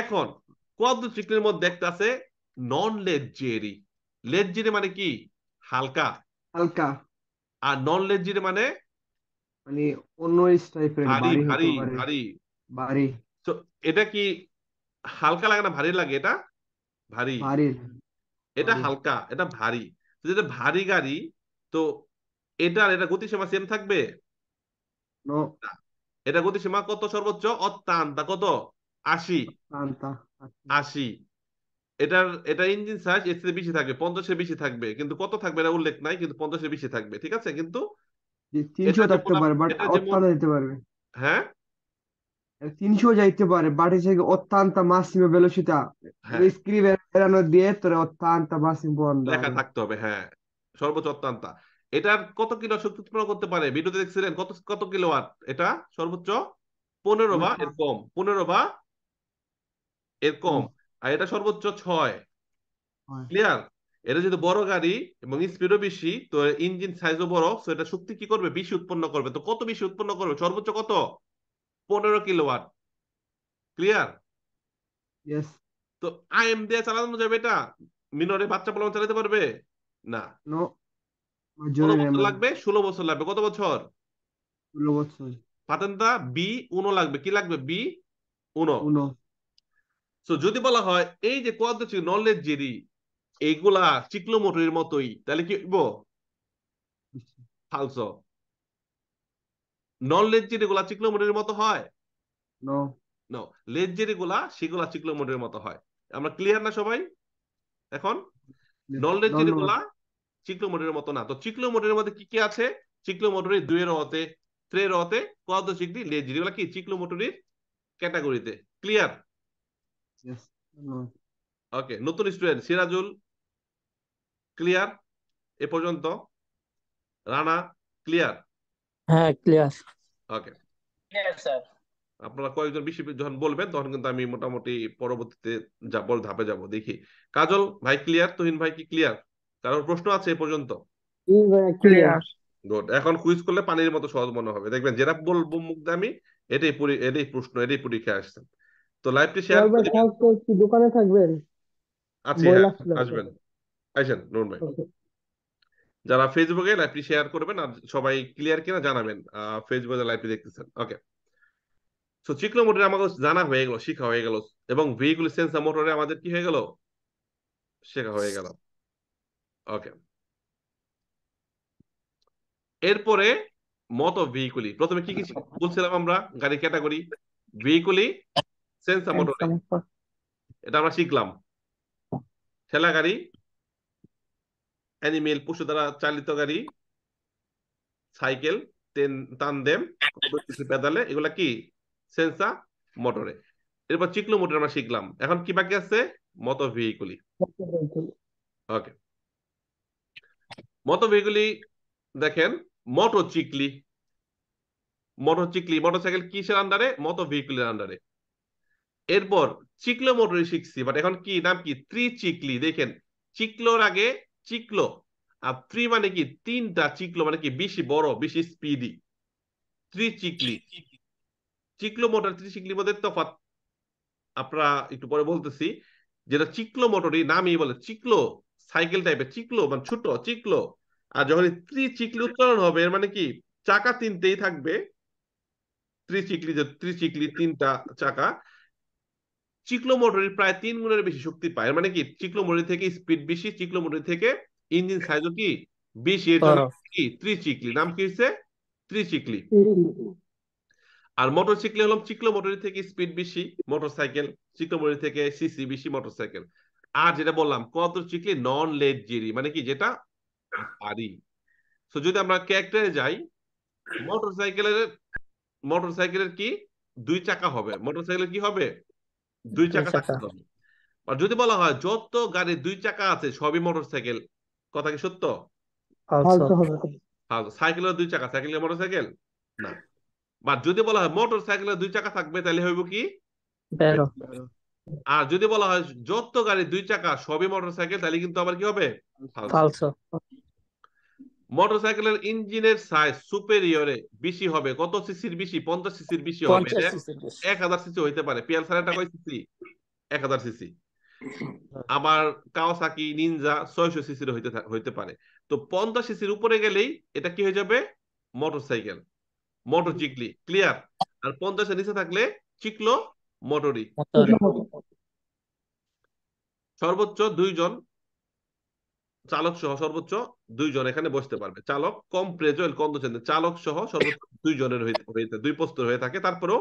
এখন কত চিকলির মধ্যে দেখতে আছে নন লেজেরি লেজেরি মানে কি হালকা হালকা আর নন লেজেরি মানে মানে অন্য টাইপের ভারী ভারী ভারী ভারী এটা কি হালকা লাগে না ভারী লাগে এটা ভারী এটা হালকা এটা ভারী যেটা ভারী গাড়ি তো এটার এটা গতি সীমা সেম থাকবে এটা গতি সীমা কত সর্বোচ্চ অত্যান্তা কত আশি আশি এটার এটা ইঞ্জিন সাইজ এর থেকে বেশি থাকবে পঞ্চাশের বেশি থাকবে কিন্তু কত থাকবে এটা উল্লেখ নাই কিন্তু পঞ্চাশের বেশি থাকবে ঠিক আছে কিন্তু হ্যাঁ তিনশো যাইতে পারে বাটি থেকে অত্যন্ত মাসিমে বেলোসিতা স্ক্রিবে এরানো দিয়ে তোর অত্যন্ত মাসিম বন্ধ লেখা থাকতে হবে হ্যাঁ সর্বোচ্চ অত্যন্ত এটার কত কিলো শক্তি উৎপন্ন করতে পারে ভিডিওতে দেখছিলেন কত কত কিলো কিলোওয়াট এটা সর্বোচ্চ পনেরো বা এর কম পনেরো বা এর কম আর এটা সর্বোচ্চ ছয় ক্লিয়ার এটা যেহেতু বড় গাড়ি এবং স্পিডও বেশি তো ইঞ্জিন সাইজও বড় তো এটা শক্তি কি করবে বেশি উৎপন্ন করবে তো কত বেশি উৎপন্ন করবে সর্বোচ্চ কত পনেরো কিলোওয়াট ক্লিয়ার তো আইএম দিয়ে চালানো যাবে এটা মিনরে বাচ্চা পোলাম চালাতে পারবে না লাগবে ষোলো বছর লাগবে কত বছর পাতেন্দা বি উনো লাগবে কি লাগবে বি উনো তো যদি বলা হয় এই যে কোয়াদ্রচি নলেজ জেরি এইগুলা চিকলো মোটরের মতোই তাহলে কি নন লেজ্জের এগুলা চিক্লোমোটরের মতো হয় নো লেজ্জের এগুলা সেগুলা চিক্লোমোটরের মতো হয় আমরা ক্লিয়ার না সবাই এখন নন লেজ্জের এগুলা চিক্লোমোটরের মতো না তো চিক্লোমোটরের মধ্যে কি কি আছে চিক্লোমোটরের দুই রতে ত্রে রতে কত চিকটি লেজির এগুলা কি চিক্লোমোটরের ক্যাটাগরিতে ক্লিয়ার ওকে নতুন স্টুডেন্ট সিরাজুল ক্লিয়ার এ পর্যন্ত রানা ক্লিয়ার হ্যাঁ, আপনারা কয়েকজন বেশি যখন বলবেন তখন কিন্তু আমি মোটামুটি পরবর্তীতে যাব ধাপে যাব দেখি কাজল ভাই ক্লিয়ার তুহিন ভাই কি ক্লিয়ার কারোর প্রশ্ন আছে এ পর্যন্ত এখন কুইজ করলে পানির মতো সহজ মনে হবে দেখবেন যেটা বলবো মুখ দামি এটাই এটাই প্রশ্ন এটাই পরীক্ষায় আসছেন তো লাইভটি শেয়ার দোকানে থাকবেন আচ্ছা আসবেন আসেন নুন ভাই যারা ফেসবুকে লাইভটি শেয়ার করবেন আর সবাই ক্লিয়ার কিনা জানাবেন ফেসবুকে লাইভটি দেখতেছেন ওকে সো চিকনো মোটরে আমাকে জানা হয়ে গেল শিখা হয়ে গেল এবং ভেহিকুল সেন্সার মোটরে আমাদের কি হয়ে গেল শেখা হয়ে গেল ওকে এরপরে মত ভেহিকুলি প্রথমে কি কি বলছিলাম আমরা গাড়ি ক্যাটাগরি ভেহিকুলি সেন্সার মোটর এটা আমরা শিখলাম ঠেলা গাড়ি অ্যানিমেল পশু দ্বারা চালিত গাড়ি সাইকেল তানদেম পেদালে এগুলা কি সেন্সা মোটরে এরপর চিকলো মোটর আমরা শিখলাম এখন কি বাকি আছে মতো ভেহিকুলি ওকে মতো ভেহিকুলি দেখেন মটো চিকলি মোটর চিকলি মোটর সাইকেল কিসের আন্ডারে মতো ভেহিকুলের আন্ডারে এরপর চিকলো মোটর শিখছি বাট এখন কি নাম কি ত্রি চিকলি দেখেন চিকলোর আগে চিকলো আর থ্রি মানে কি তিনটা চিকলো মানে কি বেশি বড় বেশি স্পিডি থ্রি চিকলি চিকলো মোটর থ্রি চিকলি মধ্যে তফাৎ আপনারা একটু পরে বলতেছি যেটা চিকলো মোটর এই নামই বলে চিকলো সাইকেল টাইপের চিকলো মানে ছোট চিকলো আর যখন ত্রি চিকলি উত্তোলন হবে এর মানে কি চাকা তিনটেই থাকবে ত্রিচিকলি যে ত্রিচিকলি তিনটা চাকা চিকলো মোটরি প্রায় তিন গুণের বেশি শক্তি পায় মানে কি চিকলো মোটরি থেকে স্পিড বেশি চিকলো মোটরি থেকে ইঞ্জিন সাইজ কি বেশি এর জন্য হ্যাঁ। কি ত্রিচিকলি নাম কি হচ্ছে ত্রিচিকলি আর মোটর চিকলি হলো চিকলো মোটরি থেকে স্পিড বেশি মোটরসাইকেল চিকলো মোটরি থেকে সিসি বেশি মোটরসাইকেল আর যেটা বললাম কত চিকলি নন লেড জেরি মানে কি যেটা পারি সো যদি আমরা ক্যারেক্টারে যাই মোটরসাইকেলের মোটরসাইকেলের কি দুই চাকা হবে মোটরসাইকেলের কি হবে দুই চাকা থাকতে হবে আর যদি বলা হয় যত গাড়ি দুই চাকা আছে সবই মোটরসাইকেল কথা কি সত্য আচ্ছা। আচ্ছা, আচ্ছা। হ্যাঁ, সাইকেলের দুই চাকা সাইকেলের মোটরসাইকেল না বা যদি বলা হয় মোটরসাইকেলের দুই চাকা থাকবে তাহলে হইব কি আর যদি বলা হয় যত গাড়ি দুই চাকা সবই মোটরসাইকেল তাহলে কিন্তু আবার কি হবে মোটরসাইকেলের ইঞ্জিনের সাইজ সুপেরিয়রে বেশি হবে কত সিসির বেশি পঞ্চাশ সিসির বেশি হবে এক হাজার সিসি হইতে পারে পিয়াল সারাটা টাকা সিসি এক হাজার সিসি [coughs] আবার কাওয়াসাকি নিনজা ছয়শো সিসির হইতে হইতে পারে তো পঞ্চাশ সিসির উপরে গেলেই এটা কি হয়ে যাবে মোটরসাইকেল মোটর চিকলি ক্লিয়ার আর পঞ্চাশের নিচে থাকলে চিকলো মোটরই সর্বোচ্চ দুইজন চালক সহ সর্বোচ্চ দুইজন এখানে বসতে পারবে চালক কম প্রেজয়েল কন্দচেন চালক সহ সর্বোচ্চ দুইজনের দুই পোস্টের হয়ে থাকে তারপরেও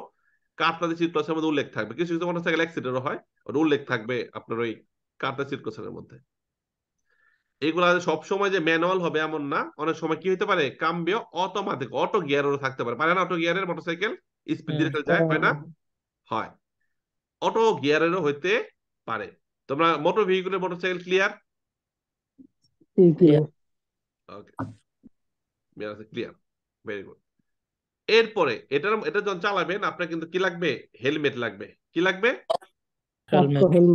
কার্তাদি চিটকোসের মধ্যে উল্লেখ থাকবে কিছু কিছু মোটরসাইকেল অ্যাক্সিডেন্টও হয় আর উল্লেখ থাকবে আপনার ওই কার্তা চিটকোসের মধ্যে এগুলা সব সময় যে ম্যানুয়াল হবে এমন না অনেক সময় কি হতে পারে কাম্বিয় অটোমেটিক অটো গিয়ারও থাকতে পারে পারে না অটো গিয়ারের মোটরসাইকেল স্পিড দিয়ে যায় হয় না হয় অটো গিয়ারেরও হইতে পারে তোমরা মোটর ভেহিকুলের মোটরসাইকেল ক্লিয়ার এরপরে এটার এটা যখন চালাবেন আপনার কিন্তু কি লাগবে হেলমেট লাগবে কি লাগবে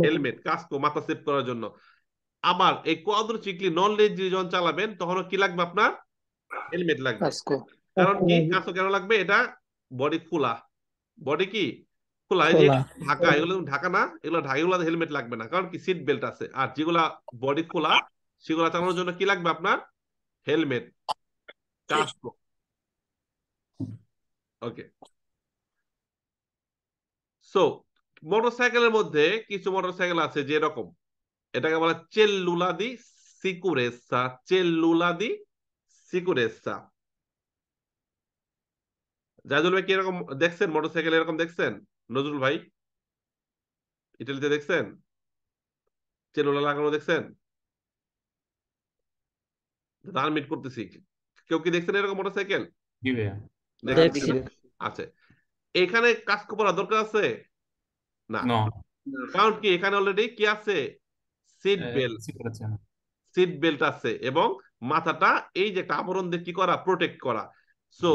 হেলমেট কাস্কো মাথা সেভ করার জন্য আবার এই কোয়াদ্র চিকলি নন লেজি যখন চালাবেন তখন কি লাগবে আপনার হেলমেট লাগবে কারণ কি কাস্কো কেন লাগবে এটা বডি খোলা বডি কি খোলা এই যে ঢাকা এগুলো ঢাকা না এগুলো ঢাকা হেলমেট লাগবে না কারণ কি সিট বেল্ট আছে আর যেগুলা বডি খোলা সিগোলা চালানোর জন্য কি লাগবে আপনার হেলমেট কাস্কো ওকে সো মোটরসাইকেলের মধ্যে কিছু মোটরসাইকেল আছে যে রকম এটাকে বলা চেল্লুলা সিকুরেসা চেল্লুলা সিকুরেসা জাজুল ভাই কিরকম দেখছেন মোটরসাইকেল এরকম দেখছেন নজরুল ভাই ইটালিতে দেখছেন চেলুলা লাগানো দেখছেন ধান মিট করতেছি কেউ কি দেখছেন এরকম মোটরসাইকেল আছে আচ্ছা। এখানে কাজ করার দরকার আছে না কারণ কি এখানে অলরেডি কি আছে সিট বেল্ট সিট বেল্ট আছে এবং মাথাটা এই যে একটা আবরণ দিয়ে কি করা প্রোটেক্ট করা সো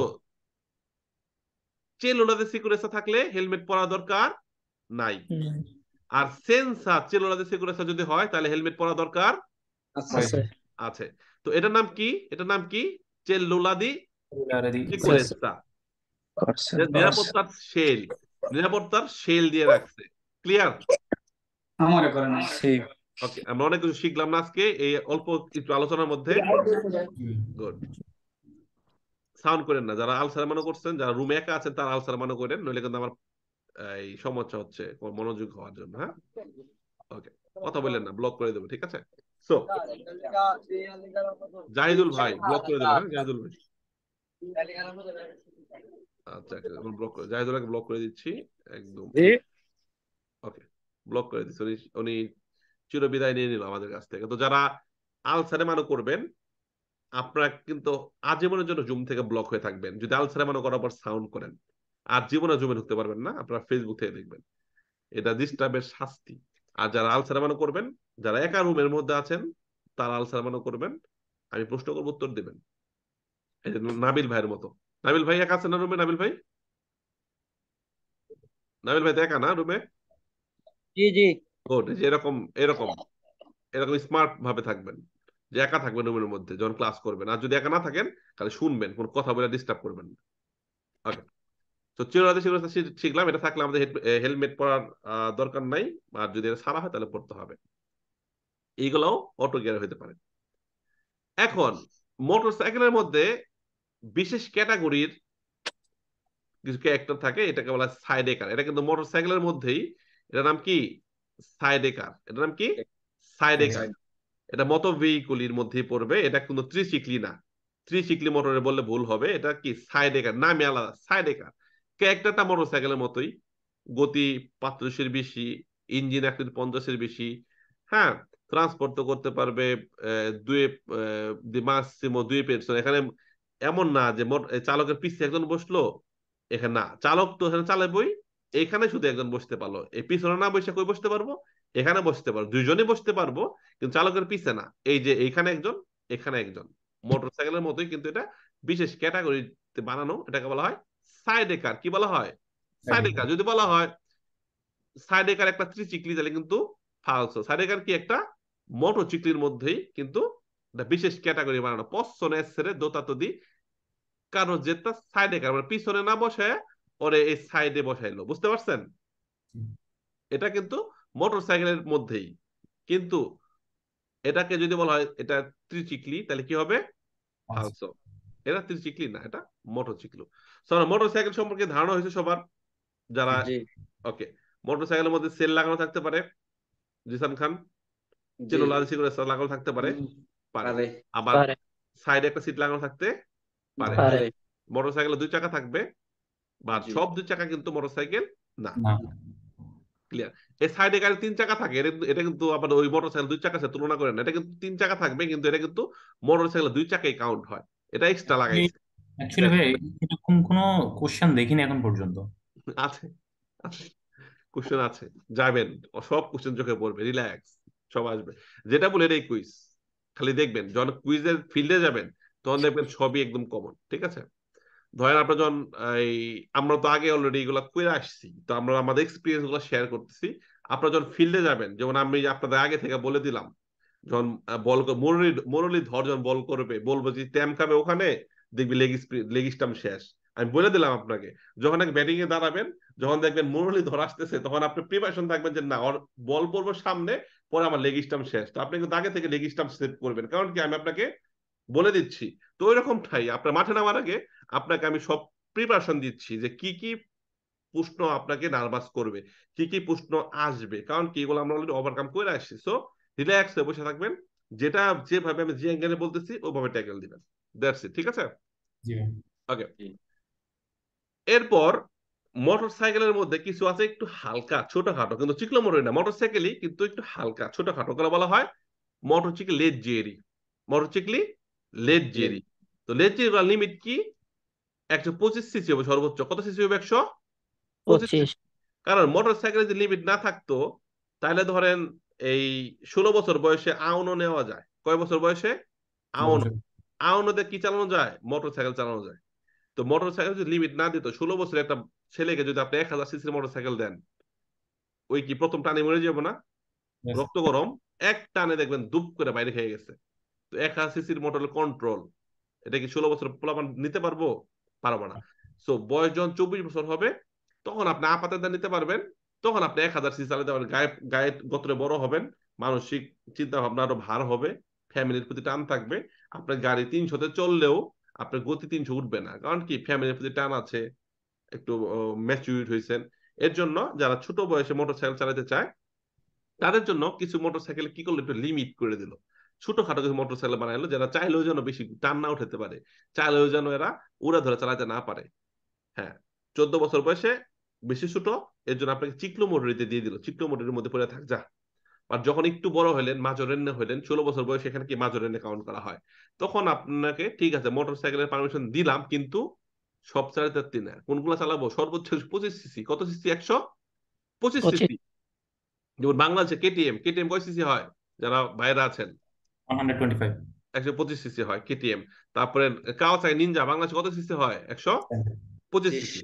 চেন ওলাদের সিকুরেসা থাকলে হেলমেট পরা দরকার নাই আর সেন্সার চেন ওলাদের সিকুরেসা যদি হয় তাহলে হেলমেট পরা দরকার আছে আছে তো এটার নাম কি এটার নাম কি চেল্লুলাদি আচ্ছা। নিরাপত্তার নিরাপত্তার দিয়ে রাখছে ক্লিয়ার আমার ওকে আমরা অনেক কিছু শিখলাম না আজকে এই অল্প আলোচনার মধ্যে গুড সাউন্ড করেন না যারা আলসার মানো করছেন যারা রুমে একা আছেন তারা আলসার মানো করেন নইলে কিন্তু আমার এই সমস্যা হচ্ছে মনোযোগ হওয়ার জন্য হ্যাঁ ওকে কথা বললেন না ব্লক করে দেবো ঠিক আছে সো জাহিদুল ভাই ব্লক করে দিলাম হ্যাঁ? জাহিদুল ভাই আচ্ছা ব্লক জাহিদুল ভাইকে ব্লক করে দিচ্ছি একদম ওকে ব্লক করে দিচ্ছি উনি উনি চিরবিদায় নিয়ে নিল আমাদের কাছ থেকে তো যারা করবেন আপনারা কিন্তু আজীবনের জন্য জুম থেকে ব্লক হয়ে থাকবেন যদি আল মানো করার পর সাউন্ড করেন আর জীবনে জুমে ঢুকতে পারবেন না আপনারা ফেসবুক থেকে দেখবেন এটা ডিস্টার্বের শাস্তি আর যারা আল মানো করবেন যারা একা রুমের মধ্যে আছেন তারা আলসার সালামানো করবেন আমি প্রশ্ন করবো উত্তর দেবেন নাবিল ভাইয়ের মতো নাবিল ভাই একা আছেন না রুমে নাবিল ভাই নাবিল ভাই একা না রুমে জি জি গুড এরকম এরকম এরকম স্মার্ট ভাবে থাকবেন যে একা থাকবেন রুমের মধ্যে যখন ক্লাস করবেন আর যদি একা না থাকেন তাহলে শুনবেন কোনো কথা বলে ডিস্টার্ব করবেন ওকে তো চিররাতে সেগুলো শিখলাম এটা থাকলে আমাদের হেলমেট পরার দরকার নাই আর যদি এটা সারা হয় তাহলে পড়তে হবে এইগুলাও অটো গিয়ার হইতে পারে এখন মোটরসাইকেলের মধ্যে বিশেষ ক্যাটাগরির কিছু ক্যারেক্টার থাকে এটাকে বলা সাইড একার এটা কিন্তু মোটরসাইকেলের মধ্যেই এটা নাম কি সাইড একার এটা নাম কি সাইড একার এটা মতো ভেহিকুলির মধ্যেই পড়বে এটা কিন্তু ত্রিচিকলি না ত্রিচিকলি মোটরে বললে ভুল হবে এটা কি সাইড একার নামে আলাদা সাইড একার ক্যারেক্টারটা মোটরসাইকেলের মতোই গতি পাঁচত্রিশের বেশি ইঞ্জিন একত্রিশ পঞ্চাশের বেশি হ্যাঁ ট্রান্সপোর্ট তো করতে পারবে দুয়ে মাসিমো দুয়ে পেরসন এখানে এমন না যে চালকের পিছনে একজন বসলো এখানে না চালক তো এখানে চালাবই এখানে শুধু একজন বসতে পারলো এই পিছনে না বসে কই বসতে পারবো এখানে বসতে পারবো দুইজনে বসতে পারবো কিন্তু চালকের পিছে না এই যে এখানে একজন এখানে একজন মোটরসাইকেলের মতোই কিন্তু এটা বিশেষ ক্যাটাগরিতে বানানো এটাকে বলা হয় সাইড কার কি বলা হয় সাইড কার যদি বলা হয় সাইড কার একটা ত্রিচিকলি তাহলে কিন্তু ফালস সাইড কার কি একটা চিকলির মধ্যেই কিন্তু বিশেষ ক্যাটাগরি বানানো পশ্চনে ছেড়ে তো দি কারো যেটা সাইডে কারণ মানে পিছনে না বসে ওরে এই সাইডে বসাইলো বুঝতে পারছেন এটা কিন্তু মোটর সাইকেলের মধ্যেই কিন্তু এটাকে যদি বলা হয় এটা ত্রিচিকলি তাহলে কি হবে আলসো আচ্ছা। এটা ত্রিচিকলি না এটা মোটর চিকলু সর মোটর সাইকেল সম্পর্কে ধারণা হয়েছে সবার যারা ওকে মোটর সাইকেলের মধ্যে সেল লাগানো থাকতে পারে জিসান খান যে করে লাগানো থাকতে পারে পারে আবার সাইডে একটা সিট লাগানো থাকতে পারে মোটরসাইকেলে দুই চাকা থাকবে বা সব দুই চাকা কিন্তু মোটরসাইকেল না ক্লিয়ার এই সাইডে গাড়ি তিন চাকা থাকে এটা কিন্তু ওই মোটরসাইকেল দুই চাকা সাথে তুলনা করে না এটা কিন্তু তিন চাকা থাকবে কিন্তু এটা কিন্তু মোটরসাইকেল দুই চাকায় কাউন্ট হয় এটা এক্সট্রা লাগে অ্যাকচুয়ালি ভাই এরকম কোশ্চেন দেখিনি এখন পর্যন্ত আছে কোশ্চেন আছে যাবেন সব কোশ্চেন চোখে পড়বে রিল্যাক্স সব আসবে যেটা বলে এই কুইজ খালি দেখবেন যখন কুইজের ফিল্ডে যাবেন তখন দেখবেন সবই একদম কমন ঠিক আছে ধরেন আপনার যখন এই আমরা তো আগে অলরেডি এগুলো করে আসছি তো আমরা আমাদের এক্সপিরিয়েন্স গুলো শেয়ার করতেছি আপনার যখন ফিল্ডে যাবেন যেমন আমি আপনাদের আগে থেকে বলে দিলাম যখন বল মুরলি মুরলি ধর যখন বল করবে বলবো যে ট্যাম খাবে ওখানে দেখবি লেগ লেগ স্টাম্প শেষ আমি বলে দিলাম আপনাকে যখন এক ব্যাটিং এ দাঁড়াবেন যখন দেখবেন মুরলি ধর আসতেছে তখন আপনি প্রিপারেশন থাকবেন যে না ওর বল পড়বো সামনে পরে আমার লেগ স্টাম্প শেষ তো আপনি কিন্তু আগে থেকে লেগ স্টাম্প সেভ করবেন কারণ কি আমি আপনাকে বলে দিচ্ছি তো ওই রকম ঠাই আপনার মাঠে নামার আগে আপনাকে আমি সব প্রিপারেশন দিচ্ছি যে কি কি প্রশ্ন আপনাকে নার্ভাস করবে কি কি প্রশ্ন আসবে কারণ কি এগুলো আমরা অলরেডি ওভারকাম করে আসছি সো রিল্যাক্স হয়ে বসে থাকবেন যেটা যেভাবে আমি যে অ্যাঙ্গেলে বলতেছি ওভাবে ট্যাকেল দিবেন দ্যাটস ইট ঠিক আছে ওকে এরপর মোটরসাইকেলের মধ্যে কিছু আছে একটু হালকা ছোটখাটো কিন্তু চিকলো মোটর না মোটর কিন্তু একটু হালকা ছোটখাটো করে বলা হয় মোটর চিকলি লেট জেরি মোটর চিকলি লেট জেরি তো লেট জেরি বা লিমিট কি একশো পঁচিশ সিসি হবে সর্বোচ্চ কত সিসি হবে একশো পঁচিশ কারণ মোটরসাইকেলের সাইকেলের যদি লিমিট না থাকতো তাহলে ধরেন এই ষোলো বছর বয়সে আউনও নেওয়া যায় কয় বছর বয়সে আউন আউনোতে কি চালানো যায় মোটরসাইকেল চালানো যায় তো মোটরসাইকেল যদি লিমিট না দিত ষোলো বছর একটা ছেলেকে যদি আপনি এক হাজার সিসির মোটরসাইকেল দেন ওই কি প্রথম টানে মরে যাবো না রক্ত গরম এক টানে দেখবেন দুপ করে বাইরে খেয়ে গেছে তো এক হাজার সিসির মোটর কন্ট্রোল এটা কি ষোলো বছর পোলাপান নিতে পারবো পারবো না সো বয়স যখন চব্বিশ বছর হবে তখন আপনি আপাতে নিতে পারবেন তখন আপনি এক হাজার সিসি চালাতে পারবেন গায়ে গায়ে গোত্রে বড় হবেন মানসিক চিন্তা ভাবনা আরো ভার হবে ফ্যামিলির প্রতি টান থাকবে আপনার গাড়ি তিনশোতে চললেও আপনার গতি তিনশো উঠবে না কারণ কি ফ্যামিলির প্রতি টান আছে একটু ম্যাচিউর হয়েছেন এর জন্য যারা ছোট বয়সে মোটরসাইকেল চালাতে চায় তাদের জন্য কিছু মোটরসাইকেল কি করলো একটু লিমিট করে দিল ছোটখাটো কিছু মোটরসাইকেল বানাইলো যারা চাইলেও যেন বেশি টান না উঠাতে পারে চাইলেও যেন এরা উড়া ধরে চালাতে না পারে হ্যাঁ চোদ্দ বছর বয়সে বেশি ছোট এর জন্য আপনাকে চিকলো মোটরিতে দিয়ে দিল চিকলো মোটরির মধ্যে পড়ে থাক যা আর যখন একটু বড় হলেন মাজরেন্য হলেন ষোলো বছর বয়সে এখানে কি মাজরেন্য কাউন্ট করা হয় তখন আপনাকে ঠিক আছে মোটরসাইকেলের পারমিশন দিলাম কিন্তু সব চার্জ যাত্রী না কোনগুলো চালাবো সর্বোচ্চ পঁচিশ সিসি কত সিসি একশো পঁচিশ সিসি যেমন বাংলাদেশে কেটিএম কেটিএম কয় সিসি হয় যারা বাইরে আছেন একশো পঁচিশ সিসি হয় কেটিএম তারপরে কাওয়াসাকি নিনজা বাংলাদেশে কত সিসি হয় একশো পঁচিশ সিসি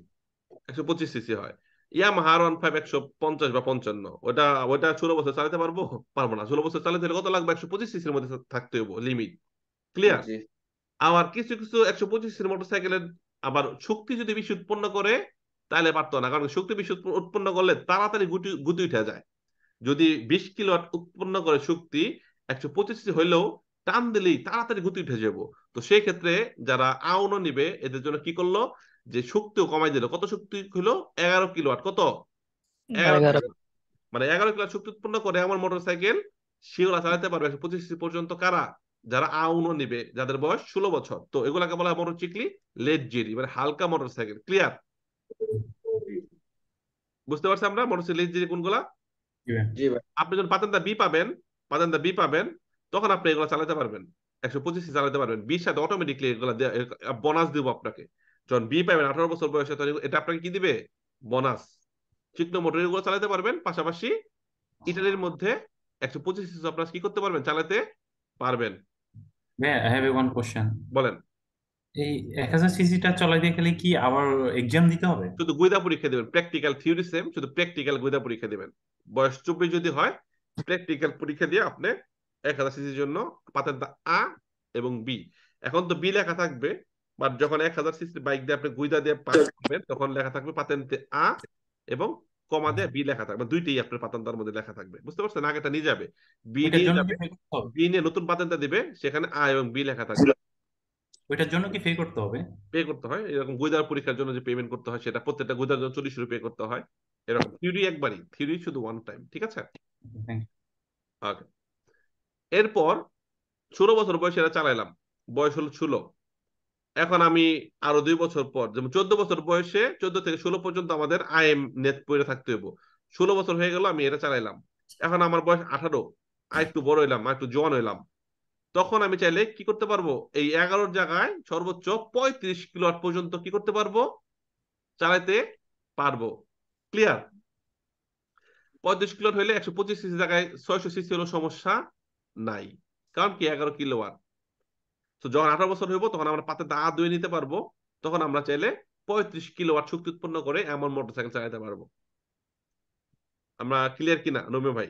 একশো পঁচিশ সিসি হয় ইয়ামাহা আর ওয়ান ফাইভ একশো পঞ্চাশ বা পঞ্চান্ন ওটা ওটা ষোলো বছর চালাতে পারবো পারবো না ষোলো বছর চালাতে কত লাগবে একশো পঁচিশ সিসির মধ্যে থাকতে হবে লিমিট ক্লিয়ার আবার কিছু কিছু একশো পঁচিশ সিসির মোটরসাইকেলের আবার শক্তি যদি বেশি উৎপন্ন করে তাহলে পারত না কারণ শক্তি বেশি উৎপন্ন করলে তাড়াতাড়ি গুটি গুটি উঠে যায় যদি বিশ কিলোয়াট উৎপন্ন করে শক্তি একশো পঁচিশটি হইলেও টান দিলেই তাড়াতাড়ি গতি উঠে যাবো তো সেই ক্ষেত্রে যারা আউনও নিবে এদের জন্য কি করলো যে শক্তিও কমাই দিল কত শক্তি হইলো এগারো কিলোয়াট কত মানে এগারো কিলোয়াট শক্তি উৎপন্ন করে আমার মোটর সাইকেল সেগুলা চালাতে পারবে একশো পঁচিশ পর্যন্ত কারা যারা আউনও নিবে যাদের বয়স ষোলো বছর তো এগুলাকে বলা হয় মোটরসাইকেলি লেট জেরি মানে হালকা মোটরসাইকেল ক্লিয়ার বুঝতে পারছি আমরা মোটরসাইকেল লেট জেরি কোনগুলা আপনি যখন পাতেন্দা বি পাবেন পাতেন্দা বি পাবেন তখন আপনি এগুলো চালাতে পারবেন একশো পঁচিশ চালাতে পারবেন বি সাথে অটোমেটিকলি এগুলো বোনাস দিব আপনাকে যখন বি পাবেন আঠারো বছর বয়সে তখন এটা আপনাকে কি দিবে বোনাস চিকনো মোটর এগুলো চালাতে পারবেন পাশাপাশি আচ্ছা। ইটালির মধ্যে একশো পঁচিশ আপনার কি করতে পারবেন চালাতে পারবেন বলেন এই এক হাজার সিসিটা গেলে কি আবার এক্সাম দিতে হবে শুধু গোয়েদা পরীক্ষা দেবেন প্র্যাকটিক্যাল থিওরি সেম শুধু প্র্যাকটিক্যাল গোয়েদা পরীক্ষা দেবেন বয়স চব্বিশ যদি হয় প্র্যাকটিক্যাল পরীক্ষা দিয়ে আপনি এক হাজার সিসির জন্য পাতেন আ এবং বি এখন তো বি লেখা থাকবে বাট যখন এক হাজার সিসির বাইক দিয়ে আপনি গুইদা দিয়ে পাস করবেন তখন লেখা থাকবে পাতেন্তে আ এবং কমা বি হ্যাঁ। লেখা থাকবে দুইটাই আপনার পাতান্তার মধ্যে লেখা থাকবে বুঝতে পারছেন নিয়ে যাবে বি বি নিয়ে নতুন পাতান্তা দিবে সেখানে আ এবং বি লেখা থাকবে ওইটার জন্য কি পে করতে হবে পে করতে হয় এরকম গোয়েদার পরীক্ষার জন্য যে পেমেন্ট করতে হয় সেটা প্রত্যেকটা গোয়েদার জন্য চল্লিশ রুপে করতে হয় এরকম থিওরি একবারই থিওরি শুধু ওয়ান টাইম ঠিক আছে এরপর ষোলো বছর বয়সে চালাইলাম বয়স হলো ষোলো এখন আমি আরো দুই বছর পর যেমন চোদ্দ বছর বয়সে চোদ্দ থেকে ষোলো পর্যন্ত আমাদের আইএম নেট পড়ে থাকতে হইব ষোলো বছর হয়ে গেল আমি এটা চালাইলাম এখন আমার বয়স আঠারো আর একটু বড় হইলাম আর একটু জোয়ান হইলাম তখন আমি চাইলে কি করতে পারবো এই এগারোর জায়গায় সর্বোচ্চ পঁয়ত্রিশ কিলোয়াট পর্যন্ত কি করতে পারবো চালাইতে পারবো ক্লিয়ার পঁয়ত্রিশ কিলোয়াট হইলে একশো পঁচিশ সিসি জায়গায় ছয়শো সিসি হলো সমস্যা নাই কারণ কি এগারো কিলোয়াট তো যখন আঠারো বছর হইব তখন আমরা পাতে দা ধুয়ে নিতে পারবো তখন আমরা চাইলে পঁয়ত্রিশ কিলোওয়াট শক্তি উৎপন্ন করে এমন মোটরসাইকেল চালাতে পারবো আমরা ক্লিয়ার কিনা নমে ভাই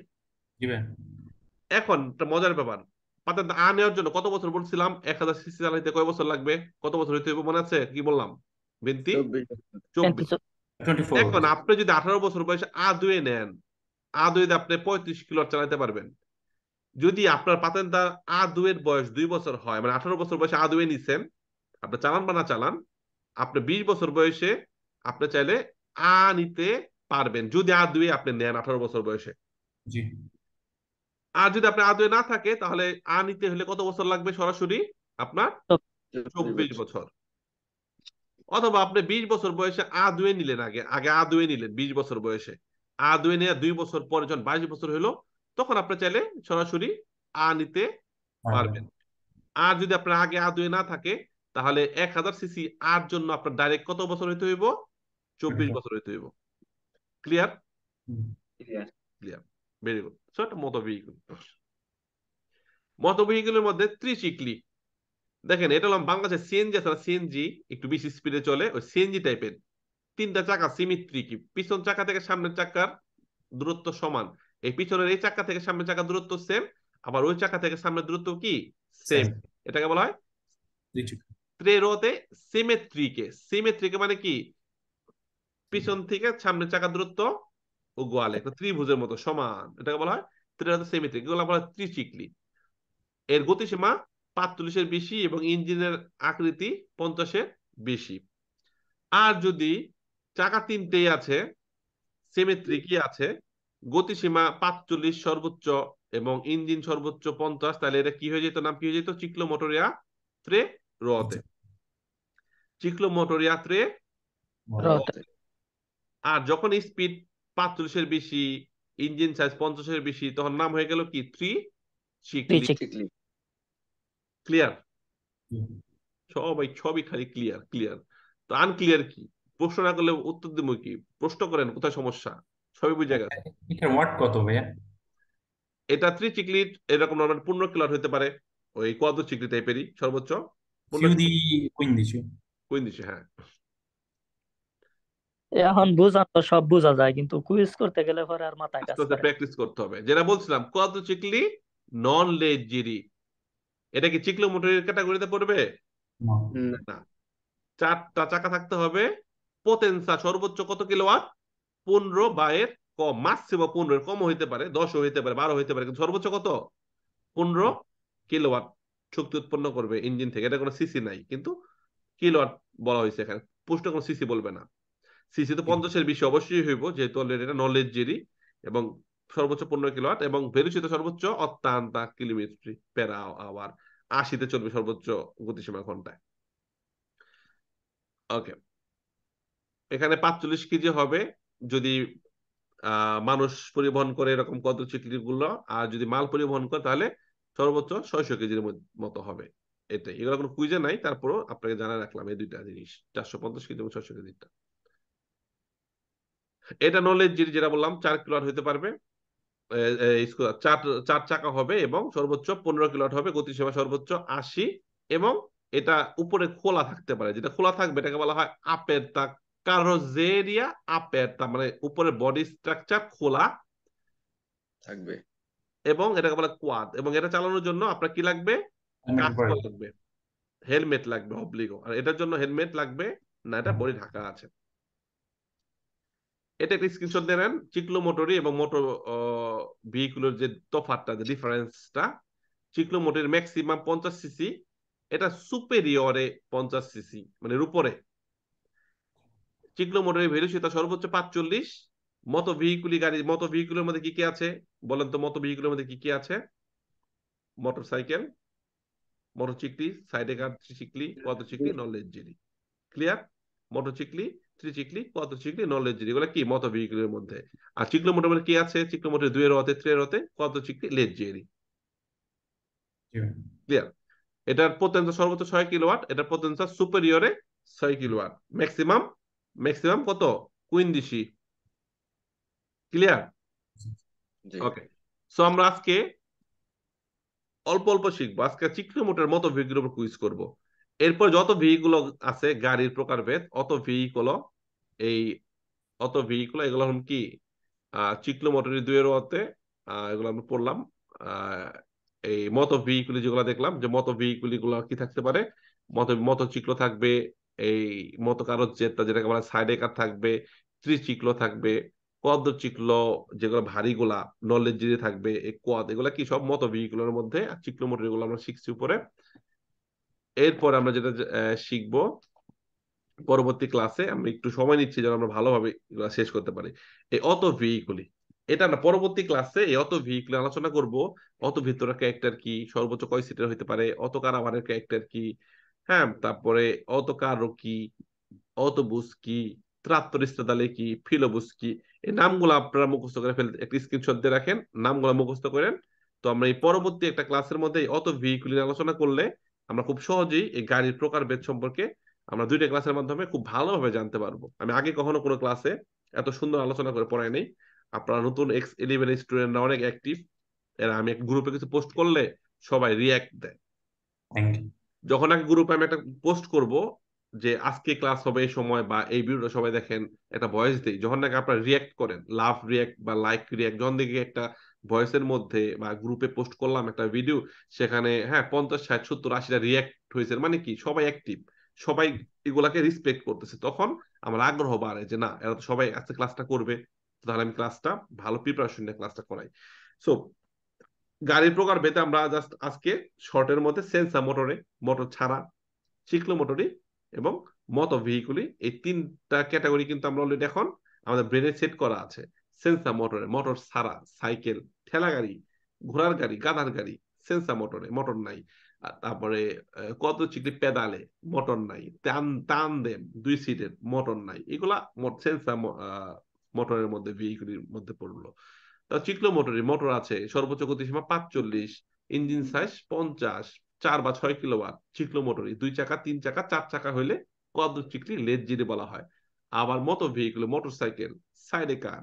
এখন মজার ব্যাপার পাতে দা নেওয়ার জন্য কত বছর বলছিলাম এক হাজার সিসি চালাইতে কয় বছর লাগবে কত বছর হইতে হইব মনে আছে কি বললাম বিনতি এখন আপনি যদি আঠারো বছর বয়সে আ দুয়ে নেন আ দুয়ে আপনি পঁয়ত্রিশ কিলো চালাতে পারবেন যদি আপনার পাতেন তার আদুয়ের বয়স দুই বছর হয় মানে আঠারো বছর বয়সে আদুয়ে নিছেন আপনি চালান বা না চালান আপনি বিশ বছর বয়সে আপনি চাইলে আ নিতে পারবেন যদি আদুয়ে আপনি নেন আঠারো বছর বয়সে আর যদি আপনি আদুয়ে না থাকে তাহলে আ নিতে হলে কত বছর লাগবে সরাসরি আপনার চব্বিশ বছর অথবা আপনি বিশ বছর বয়সে আ দুয়ে নিলেন আগে আগে আ দুয়ে নিলেন বিশ বছর বয়সে আ দুয়ে নিয়ে দুই বছর পরে যখন বাইশ বছর হলো তখন আপনি চাইলে সরাসরি আ নিতে হ্যাঁ। পারবেন আর যদি আপনার আগে আ দুয়ে না থাকে তাহলে এক হাজার সিসি আর জন্য আপনার ডাইরেক্ট কত বছর হইতে হইব চব্বিশ বছর হইতে হইব clear clear very good so একটা মধ্যে ত্রিচিকলি দেখেন এটা হলাম বাংলাদেশে সিএনজি আছে সিএনজি একটু বেশি স্পিডে চলে ওই সিএনজি টাইপের তিনটা চাকা সিমিত্রিকি পিছন চাকা থেকে সামনের চাকার দূরত্ব সমান এই পিছনের এই চাকা থেকে সামনের চাকা দূরত্ব সেম আবার ওই চাকা থেকে সামনের দূরত্ব কি সেম এটাকে বলা হয় ত্রেরোতে সিমেট্রিকে সিমেট্রিকে মানে কি পিছন থেকে সামনের চাকা দূরত্ব ও গোয়াল একটা ত্রিভুজের মতো সমান এটাকে বলা হয় ত্রেরোতে সিমেট্রিক এগুলো বলা হয় ত্রিচিকলি এর গতিসীমা পাঁচচল্লিশের বেশি এবং ইঞ্জিনের আকৃতি পঞ্চাশের বেশি আর যদি চাকা তিনটেই আছে সিমেট্রিকই আছে গতিসীমা পাঁচচল্লিশ সর্বোচ্চ এবং ইঞ্জিন সর্বোচ্চ পঞ্চাশ তাহলে এটা কি হয়ে যেত নাম কি হয়ে যেত চিকলো মোটরিয়া ত্রে রতে চিকলো মোটরিয়া ত্রে আর যখন স্পিড পাঁচচল্লিশের বেশি ইঞ্জিন সাইজ পঞ্চাশের বেশি তখন নাম হয়ে গেল কি থ্রি চিকলি ক্লিয়ার সবাই সবই খালি ক্লিয়ার ক্লিয়ার তো আনক্লিয়ার কি প্রশ্ন না করলে উত্তর দিব কি প্রশ্ন করেন কোথায় সমস্যা সবই বুঝে গেছে এটা ওয়াট কত ভাইয়া এটা থ্রি চিকলিট এরকম নরমাল পূর্ণ কিলার হতে পারে ওই কত চিকলি টাইপেরই সর্বোচ্চ সিউদি কুইন দিছো কুইন দিছো হ্যাঁ এখন বোঝা তো সব বোঝা যায় কিন্তু কুইজ করতে গেলে পরে আর মাথা কাজ করে প্র্যাকটিস করতে হবে যেটা বলছিলাম কত চিকলি নন লেজ জিরি এটা কি চিকলো মোটরের ক্যাটাগরিতে পড়বে না চারটা চাকা থাকতে হবে পোটেনসা সর্বোচ্চ কত কিলোওয়াট পনেরো এর কম ম্যাক্সিমাম পনেরো কম হইতে পারে দশও হইতে পারে বারো হইতে পারে কিন্তু সর্বোচ্চ কত পনেরো কিলোওয়াট শক্তি উৎপন্ন করবে ইঞ্জিন থেকে এটা কোনো সিসি নাই কিন্তু কিলোয়াট বলা হয়েছে এখানে পুষ্ট কোনো সিসি বলবে না সিসি তো পঞ্চাশের বেশি অবশ্যই হইব যেহেতু অলরেডি এটা জেরি এবং সর্বোচ্চ পনেরো কিলোয়াট এবং বেরুচিত সর্বোচ্চ অত্যন্ত কিলোমিটার পের আওয়ার আশিতে চলবে সর্বোচ্চ গতিসীমা ঘন্টায় ওকে এখানে পাঁচচল্লিশ কেজি হবে যদি মানুষ পরিবহন করে এরকম কত কদচিকগুলো আর যদি মাল পরিবহন করে তাহলে সর্বোচ্চ ছয়শ কেজির মতো হবে এটাই এগুলো কোনো কুইজে নাই তারপরও আপনাকে জানা রাখলাম এই দুইটা জিনিস চারশো পঞ্চাশ কেজি এবং ছয়শ কেজিটা এটা নলেজ যেটা বললাম চার কিলোয়াট হতে পারবে চার চার চাকা হবে এবং সর্বোচ্চ পনেরো কিলোয়াট হবে গতি সেবা সর্বোচ্চ আশি এবং এটা উপরে খোলা থাকতে পারে যেটা খোলা থাকবে এটাকে বলা হয় আপের তাক কারো আপের তার মানে উপরে বডি স্ট্রাকচার খোলা থাকবে এবং এটাকে বলে কোয়াদ এবং এটা চালানোর জন্য আপনার কি লাগবে লাগবে হেলমেট লাগবে অবলিগো আর এটার জন্য হেলমেট লাগবে না এটা বডি ঢাকা আছে এটা একটা স্ক্রিনশট দিয়ে চিকলো মোটরি এবং মোটর ভেহিকুলের যে তফাতটা যে ডিফারেন্সটা চিকলো মোটরের ম্যাক্সিমাম পঞ্চাশ সিসি এটা সুপেরিয়রে পঞ্চাশ সিসি মানে উপরে চিকলো মোটরের ভ্যালু সেটা সর্বোচ্চ পাঁচচল্লিশ মতো ভেহিকুলি গাড়ি মতো ভেহিকুলের মধ্যে কি কি আছে বলেন তো মতো ভেহিকুলের মধ্যে কি কি আছে মোটর সাইকেল মোটর চিকলি সাইডে গার্ড থ্রি চিকলি কত চিকলি নলেজ জেলি ক্লিয়ার মোটর চিকলি থ্রি চিকলি কত চিকলি নলেজ জেলি এগুলো কি মতো ভেহিকুলের মধ্যে আর চিকলো মোটর মানে কি আছে চিকলো মোটর দুয়ের রতে থ্রি রতে কত চিকলি লেজ জেলি ক্লিয়ার এটার পোটেন্সিয়াল সর্বোচ্চ ছয় কিলোওয়াট এটার পোটেন্সিয়াল সুপেরিয়রে ছয় কিলোওয়াট ম্যাক্সিমাম ম্যাক্সিমাম কত কুইন দিছি ক্লিয়ার ওকে সো আমরা আজকে অল্প অল্প শিখবো আজকে চিকনো চিক্রমোটের মতো ভিগুলোর উপর কুইজ করব এরপর যত ভিগুলো আছে গাড়ির প্রকার ভেদ অত ভিগুলো এই অত ভিগুলো এগুলো হল কি চিকলো মোটরের দুয়ের অতে এগুলো আমরা পড়লাম এই মতো ভিগুলি যেগুলো দেখলাম যে মতো ভিগুলি গুলো কি থাকতে পারে মত মত চিকলো থাকবে এই মতো কারো জেতা যেটাকে বলা সাইড একার থাকবে ত্রিচিক্লো থাকবে কদ চিকল যেগুলো ভারী গোলা নলেজ যে থাকবে এই কদ এগুলা কি সব মতো ভিহিকুলার মধ্যে আর চিকলো মোটর এগুলো আমরা শিখছি উপরে এরপর আমরা যেটা শিখবো পরবর্তী ক্লাসে আমরা একটু সময় নিচ্ছি যেন আমরা ভালোভাবে এগুলা শেষ করতে পারি এই অত ভিহিকুলি এটা আমরা পরবর্তী ক্লাসে এই অত ভিহিকুল আলোচনা করব অত ভিতরের ক্যারেক্টার কি সর্বোচ্চ কয় সিটের হইতে পারে অত কারাবারের ক্যারেক্টার কি হ্যাঁ তারপরে অত অত কি অতকারকি কি ত্রাত্তরিস্তাদালেকি কি এই নামগুলো আপনারা মুখস্থ করে ফেলতে একটি স্ক্রিনশট দিয়ে রাখেন নামগুলো মুখস্থ করেন তো আমরা এই পরবর্তী একটা ক্লাসের মধ্যে অত ভেহিকুল আলোচনা করলে আমরা খুব সহজেই এই গাড়ির প্রকার বেদ সম্পর্কে আমরা দুইটা ক্লাসের মাধ্যমে খুব ভালোভাবে জানতে পারবো আমি আগে কখনো কোনো ক্লাসে এত সুন্দর আলোচনা করে পড়াই নেই আপনারা নতুন এক্স ইলেভেন স্টুডেন্টরা অনেক অ্যাক্টিভ এরা আমি এক গ্রুপে কিছু পোস্ট করলে সবাই রিয়াক্ট দেয় থ্যাংক ইউ যখন আগে গ্রুপে আমি একটা পোস্ট করব যে আজকে ক্লাস হবে এই সময় বা এই ভিডিওটা সবাই দেখেন একটা ভয়েস দিই যখন নাকি আপনারা রিয়াক্ট করেন লাভ রিয়াক্ট বা লাইক রিয়াক্ট যখন দেখি একটা ভয়েসের মধ্যে বা গ্রুপে পোস্ট করলাম একটা ভিডিও সেখানে হ্যাঁ পঞ্চাশ ষাট সত্তর আশিটা রিয়াক্ট হয়েছে মানে কি সবাই অ্যাক্টিভ সবাই এগুলাকে রিসপেক্ট করতেছে তখন আমার আগ্রহ বাড়ে যে না এরা তো সবাই আজকে ক্লাসটা করবে তাহলে আমি ক্লাসটা ভালো প্রিপারেশন নিয়ে ক্লাসটা করাই সো গাড়ির প্রকার বেতে আমরা জাস্ট আজকে শর্টের মধ্যে সেন্সা মোটরে মোটর ছাড়া শিখলো মোটরি এবং মত ভেহিকুলি এই তিনটা ক্যাটাগরি কিন্তু আমরা অলরেডি এখন আমাদের ব্রেনে সেট করা আছে সেন্সা মোটরে মোটর ছাড়া সাইকেল ঠেলা গাড়ি ঘোড়ার গাড়ি গাধার গাড়ি সেন্সা মোটরে মোটর নাই তারপরে কত চিকলি পেদালে মোটর নাই টান টান দেন দুই সিটের মোটর নাই এগুলা সেন্সা মোটরের মধ্যে ভেহিকুলির মধ্যে পড়লো চিকলো মোটরে মোটর আছে সর্বোচ্চ গতিসীমা পাঁচচল্লিশ ইঞ্জিন সাইজ পঞ্চাশ চার বা ছয় কিলোওয়াট চিকলো মোটরি দুই চাকা তিন চাকা চার চাকা হইলে কদ্দুর চিকলি লেজ জিরে বলা হয় আবার মতো ভেহিকুল মোটর সাইকেল সাইডে কার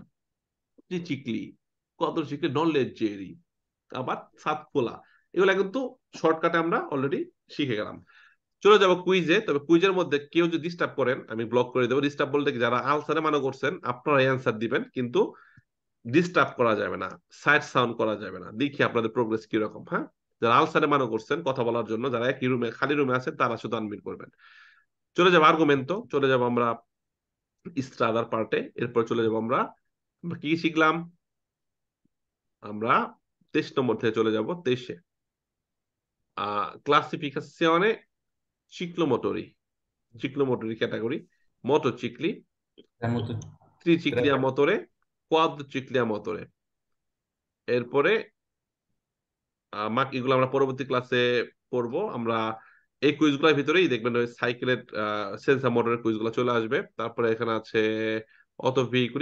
চিকলি কদ্দুর চিকলি নন লেজ জেরি আবার সাত খোলা এগুলো কিন্তু শর্টকাটে আমরা অলরেডি শিখে গেলাম চলে যাবো কুইজে তবে কুইজের মধ্যে কেউ যদি ডিস্টার্ব করেন আমি ব্লক করে দেবো ডিস্টার্ব বলতে যারা আনসারে মানা করছেন আপনারা অ্যান্সার দিবেন কিন্তু ডিস্টার্ব করা যাবে না সাইড সাউন্ড করা যাবে না দেখি আপনাদের প্রোগ্রেস কিরকম হ্যাঁ যারা আলসারে মানো করছেন কথা বলার জন্য যারা একই রুমে খালি রুমে আছেন তারা শুধু আনমিট করবেন চলে যাবো আর্গুমেন্ট তো চলে যাবো আমরা ইস্ট্রাদার পার্টে এরপর চলে যাবো আমরা কি শিখলাম আমরা তেইশ নম্বর থেকে চলে যাবো তেইশে ক্লাসিফিকেশনে চিক্লোমোটরি চিক্লোমোটরি ক্যাটাগরি মোটর চিকলি হ্যাঁ, ত্রিচিকলিয়া মোটরে কোয়াদ্রিক্লিয়া মতরে এরপরে মাক এগুলো আমরা পরবর্তী ক্লাসে পড়বো আমরা এই কুইজগুলোর ভিতরেই দেখবেন ওই সাইকেলের সেন্সার মোটরের কুইজগুলো চলে আসবে তারপরে এখানে আছে অত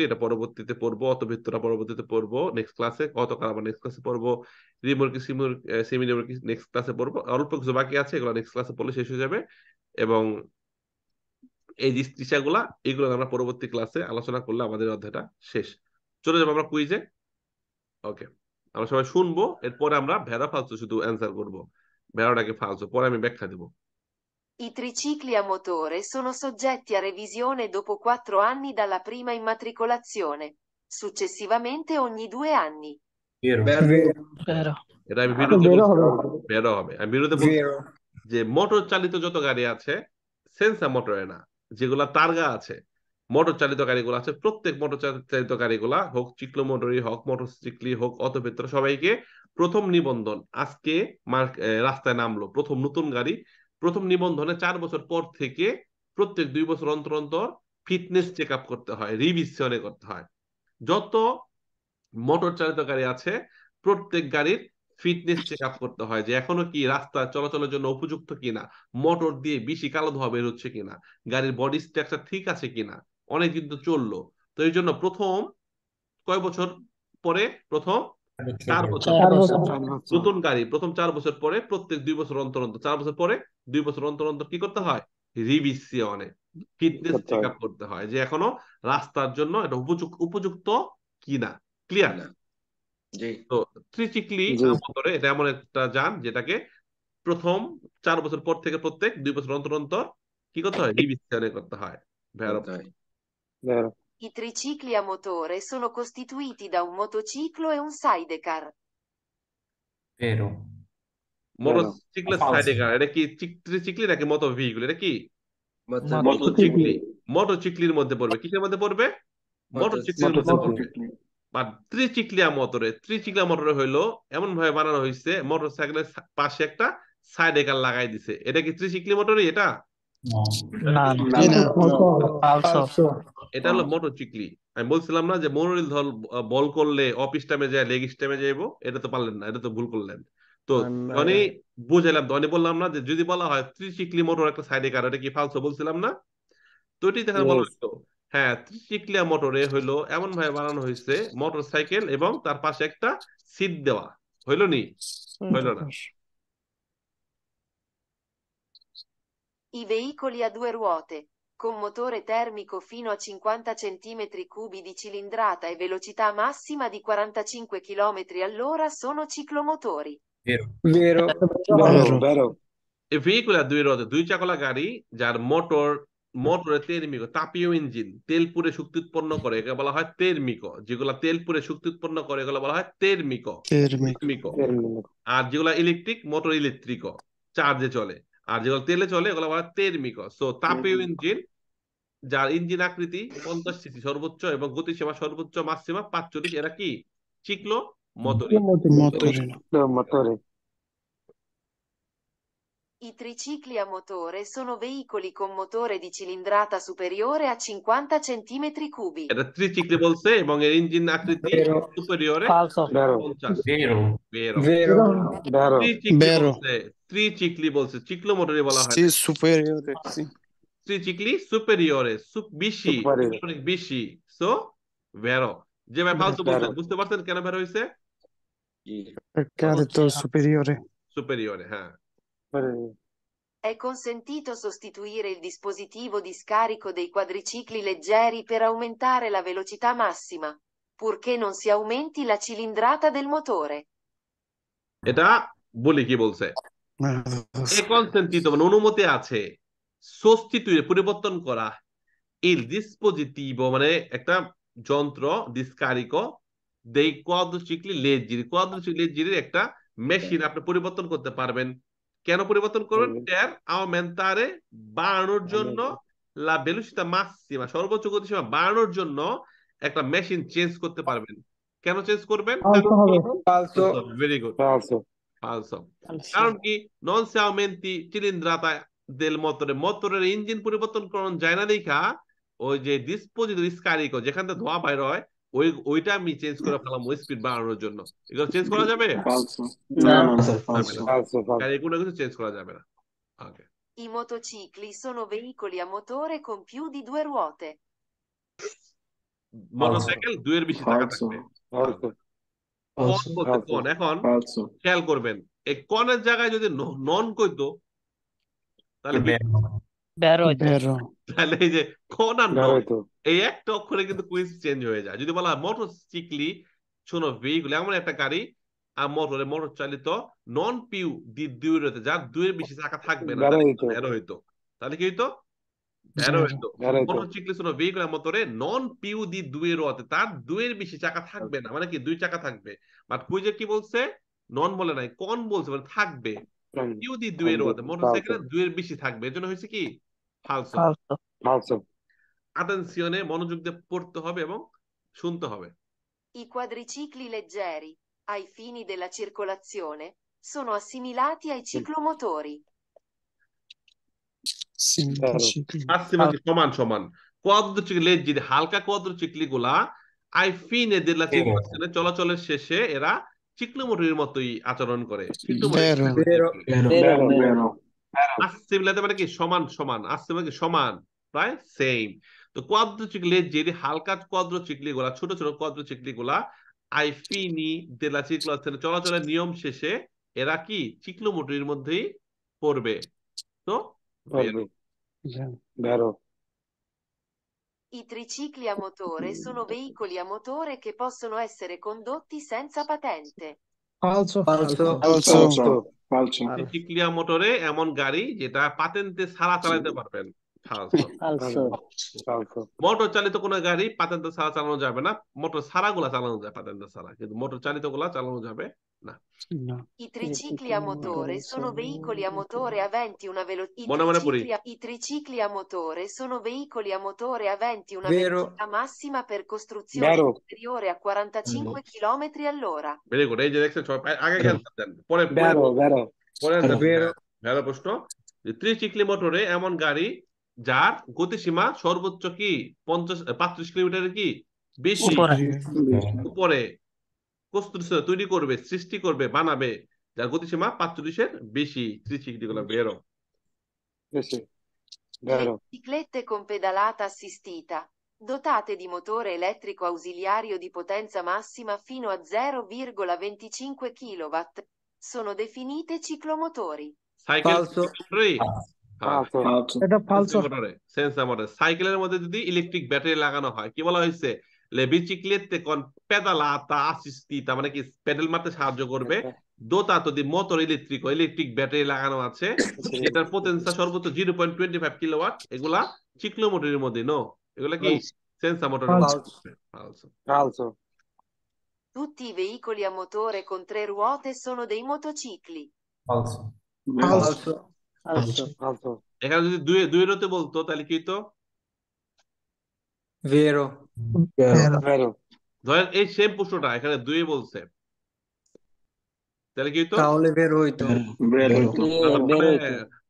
এটা পরবর্তীতে পড়বো অত ভিত্তরা পরবর্তীতে পড়বো নেক্সট ক্লাসে নেক্সট ক্লাসে পড়বো রিমোর্কি সিমোর রিমোর্কি নেক্সট ক্লাসে পড়বো অল্প কিছু বাকি আছে এগুলো নেক্সট ক্লাসে পড়লে শেষ হয়ে যাবে এবং এই যে এগুলো আমরা পরবর্তী ক্লাসে আলোচনা করলে আমাদের অধ্যায়টা শেষ চলে যাবো আমরা কুইজে ওকে আমরা সবাই শুনবো এরপরে আমরা ভেড়া ফালতু শুধু অ্যান্সার করব ভেড়াটাকে ফালতু পরে আমি ব্যাখ্যা দেবো I tricicli a motore sono soggetti a revisione dopo quattro anni dalla prima immatricolazione, successivamente ogni due anni. Vero. Vero. Vero. এটা আমি বিরুদ্ধে বেরো হবে বেরো হবে আমি বিরুদ্ধে বলছি Vero. যে মোটর চালিত যত গাড়ি আছে সেন্সা মোটরে না যেগুলা টার্গা আছে মোটর চালিত গাড়িগুলো আছে প্রত্যেক মোটর চালিত গাড়িগুলো হোক চিকলো মোটরই হোক মোটর চিকলি হোক অতপেত্র সবাইকে প্রথম নিবন্ধন আজকে রাস্তায় নামলো প্রথম নতুন গাড়ি প্রথম নিবন্ধনে চার বছর পর থেকে প্রত্যেক দুই বছর অন্তর অন্তর ফিটনেস চেক আপ করতে হয় রিভিশনে করতে হয় যত মোটর চালিত গাড়ি আছে প্রত্যেক গাড়ির ফিটনেস চেক আপ করতে হয় যে এখনো কি রাস্তা চলাচলের জন্য উপযুক্ত কিনা মোটর দিয়ে বেশি কালো ধোয়া বের হচ্ছে কিনা গাড়ির বডি স্ট্রাকচার ঠিক আছে কিনা অনেক যুদ্ধ চললো তো এই জন্য প্রথম কয় বছর পরে প্রথম চার বছর নতুন গাড়ি প্রথম চার বছর পরে প্রত্যেক দুই বছর অন্তর অন্তর চার বছর পরে দুই বছর অন্তর অন্তর কি করতে হয় রিভিসিয়নে ফিটনেস চেক আপ করতে হয় যে এখনো রাস্তার জন্য এটা উপযুক্ত উপযুক্ত কিনা ক্লিয়ার না তো ত্রিচিকলি আমাদের এটা এমন একটা যান যেটাকে প্রথম চার বছর পর থেকে প্রত্যেক দুই বছর অন্তর অন্তর কি করতে হয় রিভিসিয়নে করতে হয় ভেরোপ Vero. I tricicli a motore sono costituiti da un motociclo e un sidecar. Vero. Motorcycle sidecar এটা কি ত্রিচিকলি নাকি মোটর ভেহিকুল এটা কি মোটরসাইকেল মোটরসাইকেলের মধ্যে পড়বে কিসের মধ্যে পড়বে মোটরসাইকেলের মধ্যে পড়বে বা ত্রিচিকলিয়া মোটরে ত্রিচিকলিয়া মোটরে হইলো এমন ভাবে বানানো হয়েছে মোটরসাইকেলের পাশে একটা সাইডেকার লাগাই দিছে এটা কি ত্রিচিকলি মোটরই এটা না এটা হলো মোটো চিকলি আমি বলছিলাম না যে মোনোরিল ধর বল করলে অফ স্টামে যায় লেগ স্টামে যাইবো এটা তো পারলেন না এটা তো ভুল করলেন তো অনি বুঝাইলাম তো অনি বললাম না যে যদি বলা হয় ত্রিচিকলি মোটর একটা সাইডে কার এটা কি ফালসো বলছিলাম না তো এটি দেখা বলা হইতো হ্যাঁ ত্রিচিকলিয়া মোটরে হইলো এমন ভাবে বানানো হয়েছে মোটর সাইকেল এবং তার পাশে একটা সিট দেওয়া হইলো নি হইলো না I veicoli a due ruote, con motore termico fino a 50 cm3 di cilindrata e velocità massima di 45 km all'ora sono ciclomotori. Vero. Vero. Vero. Vero. এ ভেহিকুল আর দুই রথে দুই চাকলা গাড়ি যার মোটর মোটরে তেরমিকো তাপীয় ইঞ্জিন তেল পুরে শক্তি উৎপন্ন করে একে বলা হয় তেরমিকো যেগুলা তেল পুরে শক্তি উৎপন্ন করে এগুলো বলা হয় তেরমিকো তেরমিকো আর যেগুলা ইলেকট্রিক মোটর ইলেকট্রিকো চার্জে চলে আর যেগুলো তেলে চলে এগুলো বলা তের্মিক সো তাপীয় ইঞ্জিন যার ইঞ্জিন আকৃতি পঞ্চাশ সিসি সর্বোচ্চ এবং গতিসীমা সর্বোচ্চ মাসসীমা পাঁচচল্লিশ এরা কি চিকলো মতরে I tricicli a motore sono veicoli con motore di cilindrata superiore a 50 cm3. Era tricicli bolse, ma engine a triciclo superiore. Falso. Vero. Vero. Vero. Vero. Vero. Tricicli Vero. bolse. Tricicli bolse. Ciclo motore বলা হয়। superiore. Sì. Tricicli superiore. Sup বেশি। অনেক বেশি। vero. Già ভাই ফালতু বলছেন বুঝতে পারছেন কেন বের হয়েছে? Perché ha detto superiore. Superiore, হ্যাঁ। ah. È consentito sostituire il dispositivo di scarico dei quadricicli leggeri per aumentare la velocità massima, purché non si aumenti la cilindrata del motore. এটা বলি কি বলছে এ কনসেন্টিত মানে অনুমতি আছে সস্তিতুয়ে পরিবর্তন করা il dispositivo মানে একটা যন্ত্র ডিসকারিকো দেই কোয়াদ্রোচিকলি লেজির কোয়াদ্রোচিকলি লেজির একটা মেশিন আপনি পরিবর্তন করতে পারবেন কেন পরিবর্তন করবেন ট্যার আওমেন্তারে বাড়ানোর জন্য লা বেলুসিতা মাসিমা সর্বোচ্চ গতিসীমা বাড়ানোর জন্য একটা মেশিন চেঞ্জ করতে পারবেন কেন চেঞ্জ করবেন ভেরি গুড কারণ কি নন সাউমেন্তি চিলিন্দ্রাতা দেল মোটরে মোটরের ইঞ্জিন পরিবর্তন করণ যায় না দেখা ওই যে ডিসপোজিটর স্কারিকো যেখান থেকে ধোয়া বাইর হয় ওই ওইটা আমি চেঞ্জ করে ফেলাম ওই স্পিড বাড়ানোর জন্য এগুলো চেঞ্জ করা যাবে কিছু চেঞ্জ করা যাবে না I motocicli sono veicoli a motore con più di due ruote. Motorcycle কোন এখন খেয়াল করবেন এই কনের জায়গায় যদি নন কইতো তাহলে তাহলে এই যে এই একটা অক্ষরে কিন্তু কুইজ চেঞ্জ হয়ে যায় যদি বলা শোনো এমন একটা গাড়ি আর মোটরে মোটর চালিত নন পিউ দি দুই রয়েছে বেশি চাকা থাকবে না হইতো তাহলে কি হইতো নন পিউ দি তার দুয়ের বেশি চাকা থাকবে না মানে কি দুই চাকা থাকবে বাট কুইজে কি বলছে নন বলে নাই কন বলছে মানে থাকবে পিউ দি দুয়ের মোটরসাইকেলের দুয়ের বেশি থাকবে এজন্য হয়েছে কি ফালসো ফালসো আটেনশিয়নে মনোযোগ দিয়ে পড়তে হবে এবং শুনতে হবে I quadricicli leggeri, ai fini della circolazione, sono assimilati ai ciclomotori. সমান সমান কোয়াদ্রচিকলি হালকা কোয়াদ্রচিকলি গুলা আই ফিনে দেলা চিরকুলাসিয়নে চলাচলের শেষে এরা চিকলোমোটরের মতোই আচরণ করে হ্যাঁ। মানে কি সমান সমান আসছে মানে কি সমান প্রায় সেম তো হালকা চিকলি গুলা ছোট ছোট চিকলি গুলা আইফিনি দেলা চলাচলের নিয়ম শেষে এরা কি চিকলো মোটরির মধ্যেই পড়বে তো I tricicli a motore sono veicoli a motore che possono essere condotti senza patente. মোটরে এমন গাড়ি যেটা পাতেন্টে ছাড়া চালাতে পারবেন মোটর চালিত কোনো গাড়ি পাতেন্ত ছাড়া চালানো যাবে না মোটর ছাড়া গুলা চালানো যায় পাতেন্ত ছাড়া কিন্তু মোটর চালিত গুলা চালানো যাবে I tricicli a motore sono veicoli a motore aventi una velocità. I tricicli a motore sono veicoli a motore aventi una velocità massima per costruzione superiore a 45 km mm. all'ora. Bene, con Regge Dexter, cioè, vero. che pone pone pone vero প্রশ্ন যে ত্রিচিকলি যার গতিসীমা সর্বোচ্চ কি পঞ্চাশ পাঁচত্রিশ কিলোমিটারের কি বেশি উপরে কস্তুর তৈরি করবে সৃষ্টি করবে বানাবে যার গতিসীমা পাঁচচল্লিশের বেশি থ্রি সিক্সটি গুলো বেরো Biciclette con pedalata assistita, dotate di motore elettrico ausiliario di potenza massima fino a 0,25 kW, sono definite ciclomotori. Cycle Falso. সাইকেলের মধ্যে যদি ইলেকট্রিক ব্যাটারি লাগানো হয় কি বলা হয়েছে লেবিচিক্লেতে কোন পেদালাতা তা মানে কি পেডেল মারতে সাহায্য করবে দোতা যদি মোটর ইলেকট্রিক ইলেকট্রিক ব্যাটারি লাগানো আছে এটার পোটেন্সিয়াল সর্বোচ্চ zero point twenty five kilowatt এগুলা চিকলো মোটরের মধ্যে নো এগুলা কি সেন্সা মোটর মধ্যে Tutti i veicoli a motore con tre ruote sono dei motocicli. Falso. Falso. Falso. আচ্ছা, আচ্ছা। এখানে যদি দুই রতে বলতো তাহলে কি তো ভেরো ভেরো ধরেন এই সেম প্রশ্নটা এখানে দুই বলছে তাহলে কি তো তাহলে বের হইতো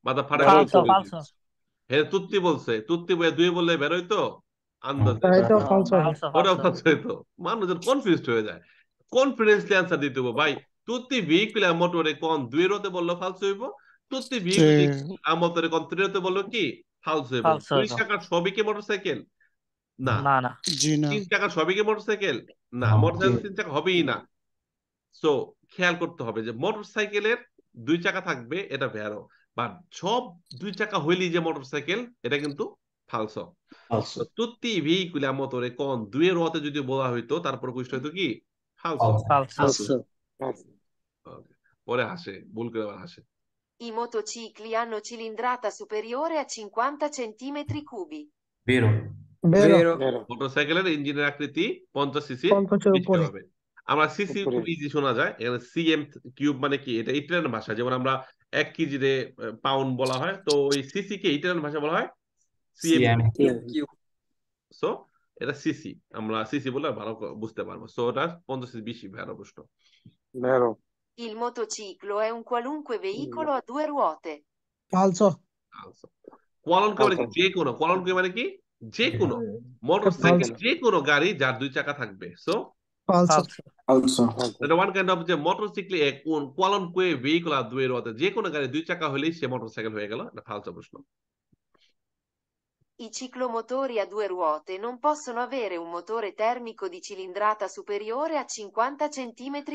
মাথা ফাটা ফালসো ফালসো তুত্তি বলছে তুত্তি বলে বললে হইতো ওটা ফালসো হইতো মানুষজন কনফিউজড হয়ে যায় কনফিডেন্সলি আনসার দিতে হবে ভাই তুত্তি ভিকুলার মোটরে কোন দুয়েরোতে বললো ফালসো হইবো টাকার সবই কি মোটরসাইকেল না না না জি টাকার সবই কি মোটরসাইকেল না মোটরসাইকেল টাকা হবেই না সো খেয়াল করতে হবে যে মোটরসাইকেলের দুই চাকা থাকবে এটা সব দুই চাকা যে মোটরসাইকেল এটা কিন্তু কোন যদি বলা হইতো তারপর কুষ্ট হইতো কি পরে হাসে ভুল করে আবার হাসে I motocicli hanno cilindrata superiore a 50 cm cubi. Vero. Vero. মোটরসাইকেলের ইঞ্জিনের আকৃতি পঞ্চাশ সিসি 50 এর উপরে। হবে আমরা সিসি উপরে। খুব ইজি শোনা যায় এখানে সিএম কিউব মানে কি এটা ইটালিয়ান ভাষা যেমন আমরা এক কেজি রে পাউন্ড বলা হয় তো ওই সিসি কে ইটালিয়ান ভাষা বলা হয় সিএম কিউব সো এটা সিসি আমরা সিসি বলে ভালো বুঝতে পারবো সো এটা 50 সিসি বেশি ভালো বুঝতো ভালো Il motociclo è un qualunque veicolo a due ruote. Falso. Falso. Qualunque veicolo, যে qualunque মানে কি যে কোনো মোটরসাইকেল যে কোনো গাড়ি যার দুই চাকা থাকবে falso falso that one kind of যে মোটরসাইকেল এক qualunque vehicle a due ruote যে কোনো গাড়ি দুই চাকা হলেই সে মোটরসাইকেল হয়ে গেল falso প্রশ্ন I ciclomotori a due ruote non possono avere un motore termico di cilindrata superiore a 50 cm3.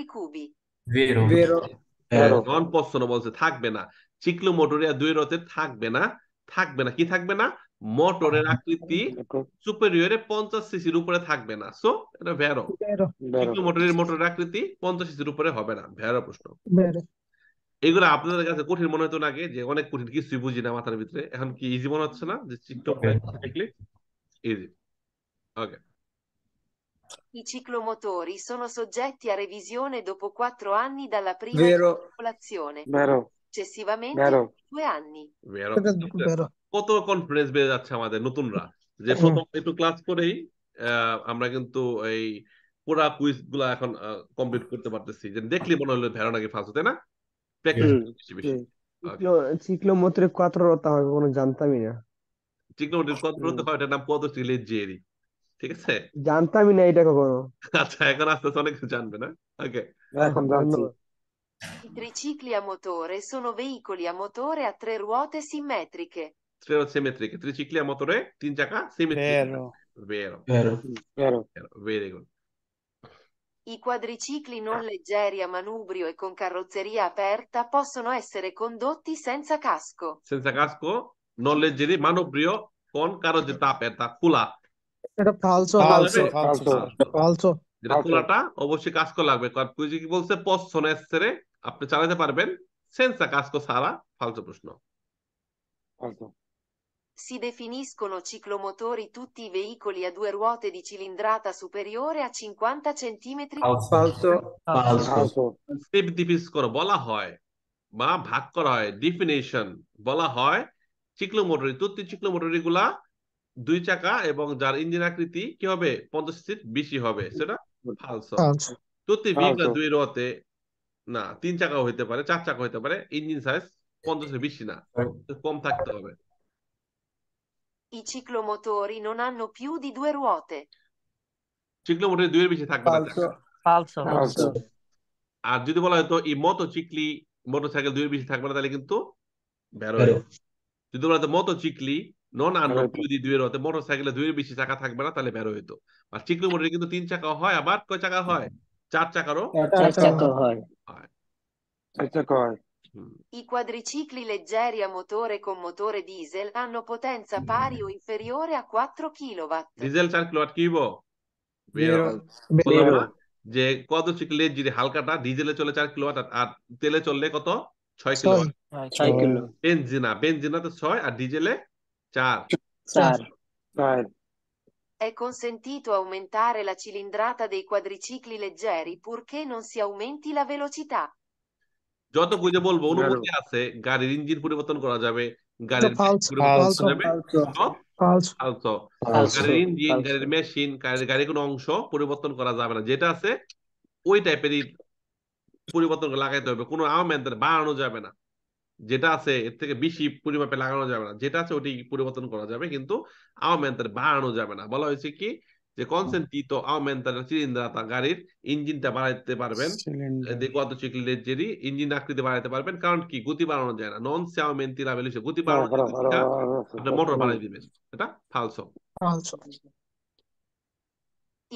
বলছে থাকবে না চিকলো মোটরিয়া দুই রথে থাকবে না থাকবে না কি থাকবে না মোটরের আকৃতি পঞ্চাশ সিসির উপরে থাকবে না সো এটা ভেরো মোটরের মোটরের আকৃতি পঞ্চাশ সিসির উপরে হবে না ভেরো প্রশ্ন এগুলো আপনাদের কাছে কঠিন মনে হতো নাকি যে অনেক কঠিন কিছুই বুঝি না মাথার ভিতরে এখন কি ইজি মনে হচ্ছে না যে চিকলো easy okay I ciclomotori sono soggetti a revisione dopo quattro anni dalla prima Vero. circolazione. Vero. Successivamente Vero. due anni. Vero. কত কনফিডেন্স বেড়ে যাচ্ছে আমাদের নতুনরা যে প্রথম একটু ক্লাস করেই আমরা কিন্তু এই পুরা কুইজ গুলা এখন কমপ্লিট করতে পারতেছি যে দেখলি মনে হলো ধারণা কি ফাঁস তাই না প্র্যাকটিস বেশি বেশি চিক্লোমোটরের কত রতা হয় কোনো জানতামই না চিক্লোমোটরের কত রতা হয় এটার নাম পদশিলের জেরি ঠিক আছে জানতামই না এটা কখনো আচ্ছা এখন আস্তে আস্তে অনেকে জানবে না ওকে এখন জানছি I tricicli a motore sono veicoli a motore a tre ruote simmetriche. Tre ruote simmetriche, tricicli a motore, তিন simmetriche. Vero. Vero. Vero. Mm. Vero. Vero. Very good. I quadricicli non leggeri a manubrio e con carrozzeria aperta possono essere condotti senza casco. Senza casco, non leggeri, manubrio con carrozzetta aperta, culla. এটা ফালসো ফালসো ফালসো খোলাটা অবশ্যই কাজ করা লাগবে কারণ কি বলছে আপনি চালাতে পারবেন সারা ফালসো প্রশ্ন Si definiscono ciclomotori tutti i veicoli a due ruote di cilindrata superiore a 50 cm. Falso. বলা হয় বা ভাগ করা হয় ডিফিনিশন বলা হয় চিক্লোমোটরি তুতি চিক্লোমোটরি গুলা দুই চাকা এবং যার ইঞ্জিন আকৃতি কি হবে পঞ্চাশ সিট বেশি হবে সেটা ফালস চতুর্থ বিঘা দুই রতে না তিন চাকা হইতে পারে চার চাকা হইতে পারে ইঞ্জিন সাইজ পঞ্চাশের বেশি না কম থাকতে হবে I ciclomotori non hanno più di due ruote. চিক্লোমোটরে দুইয়ের বেশি থাকবে না ফালসো আর যদি বলা হতো এই মতো চিকলি মোটরসাইকেল দুই বেশি থাকবে না তাহলে কিন্তু বেরো যদি বলা হতো মতো চিকলি নন আনলক যদি দুয়ের হতে মোটরসাইকেলে সাইকেলে দুয়ের বেশি চাকা থাকবে না তাহলে বের হইতো আর চিকনো মোটরে কিন্তু তিন চাকা হয় আবার কয় চাকা হয় চার চাকারও চার চাকা হয় চার চাকা হয় I quadricicli leggeri a motore con motore diesel hanno potenza mm. pari o inferiore a 4 kW. Diesel 4 kW কি হইব? যে কোয়াড্রোসিকল যদি হালকাটা ডিজেলে চলে 4 kW আর তেলে চললে কত? 6 kW. 6 kW. বেনজিনা বেনজিনাতে 6 আর ডিজেলে Ciao. Ciao. Ciao. È consentito aumentare la cilindrata dei quadricicli leggeri purché non si aumenti la velocità. যত কইতে বলবো অনুমতি আছে গাড়ির ইঞ্জিন পরিবর্তন করা যাবে গাড়ির Falso, falso, falso. falso. Falso. Falso. গাড়ির ইঞ্জিন Falso. গাড়ির মেশিন গাড়ির গাড়ির কোনো অংশ পরিবর্তন করা যাবে না যেটা আছে ওই টাইপেরই পরিবর্তন লাগাইতে হবে কোনো আমেন্ট বাড়ানো যাবে না যেটা আছে এর থেকে বেশি পরিমাপে লাগানো যাবে না যেটা আছে ওটি পরিবর্তন করা যাবে কিন্তু আওয়ামেন্তার বাড়ানো যাবে না বলা হয়েছে কি যে কনসেন্ট্রিত আওয়ামেন্তার সিলিন্ডার গাড়ির ইঞ্জিনটা বাড়াইতে পারবেন কত চিকলের জেরি ইঞ্জিন আকৃতি বাড়াইতে পারবেন কারণ কি গতি বাড়ানো যায় না নন সাওমেন্তি লাভেল হিসেবে গতি বাড়ানো আপনি মোটর বাড়াই দিবেন এটা ফালসো ফালসো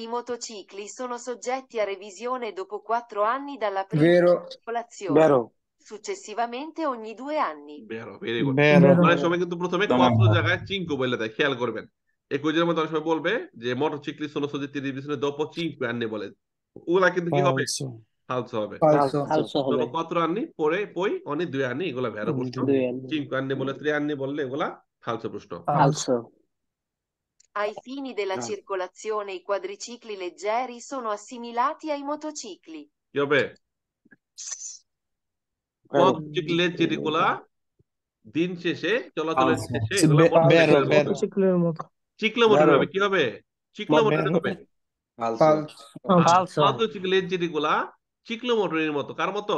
I motocicli sono soggetti a revisione dopo 4 anni dalla prima Vero. circolazione. Vero. successivamente ogni due anni. Vero, vedi. Vero. Noi siamo কিন্তু প্রথমে quattro জায়গায় cinque বলে দেয় খেয়াল করবেন এই কুইজের মধ্যে অনেক বলবে যে মোটরসাইক্লিস্ট হলো সোজা তিরিশ পিছনে dopo cinque anni বলে ওগুলা কিন্তু কি হবে falso হবে dopo quattro anni পরে poi ogni due anni এগুলা ভেরো প্রশ্ন cinque anni বলে tre anni বললে এগুলা falso প্রশ্ন falso Ai fini della no. circolazione i quadricicli leggeri sono assimilati ai motocicli. Io beh. দিন শেষে চলাচলের আচ্ছা। চিকলো মোটরের মতো কার মতো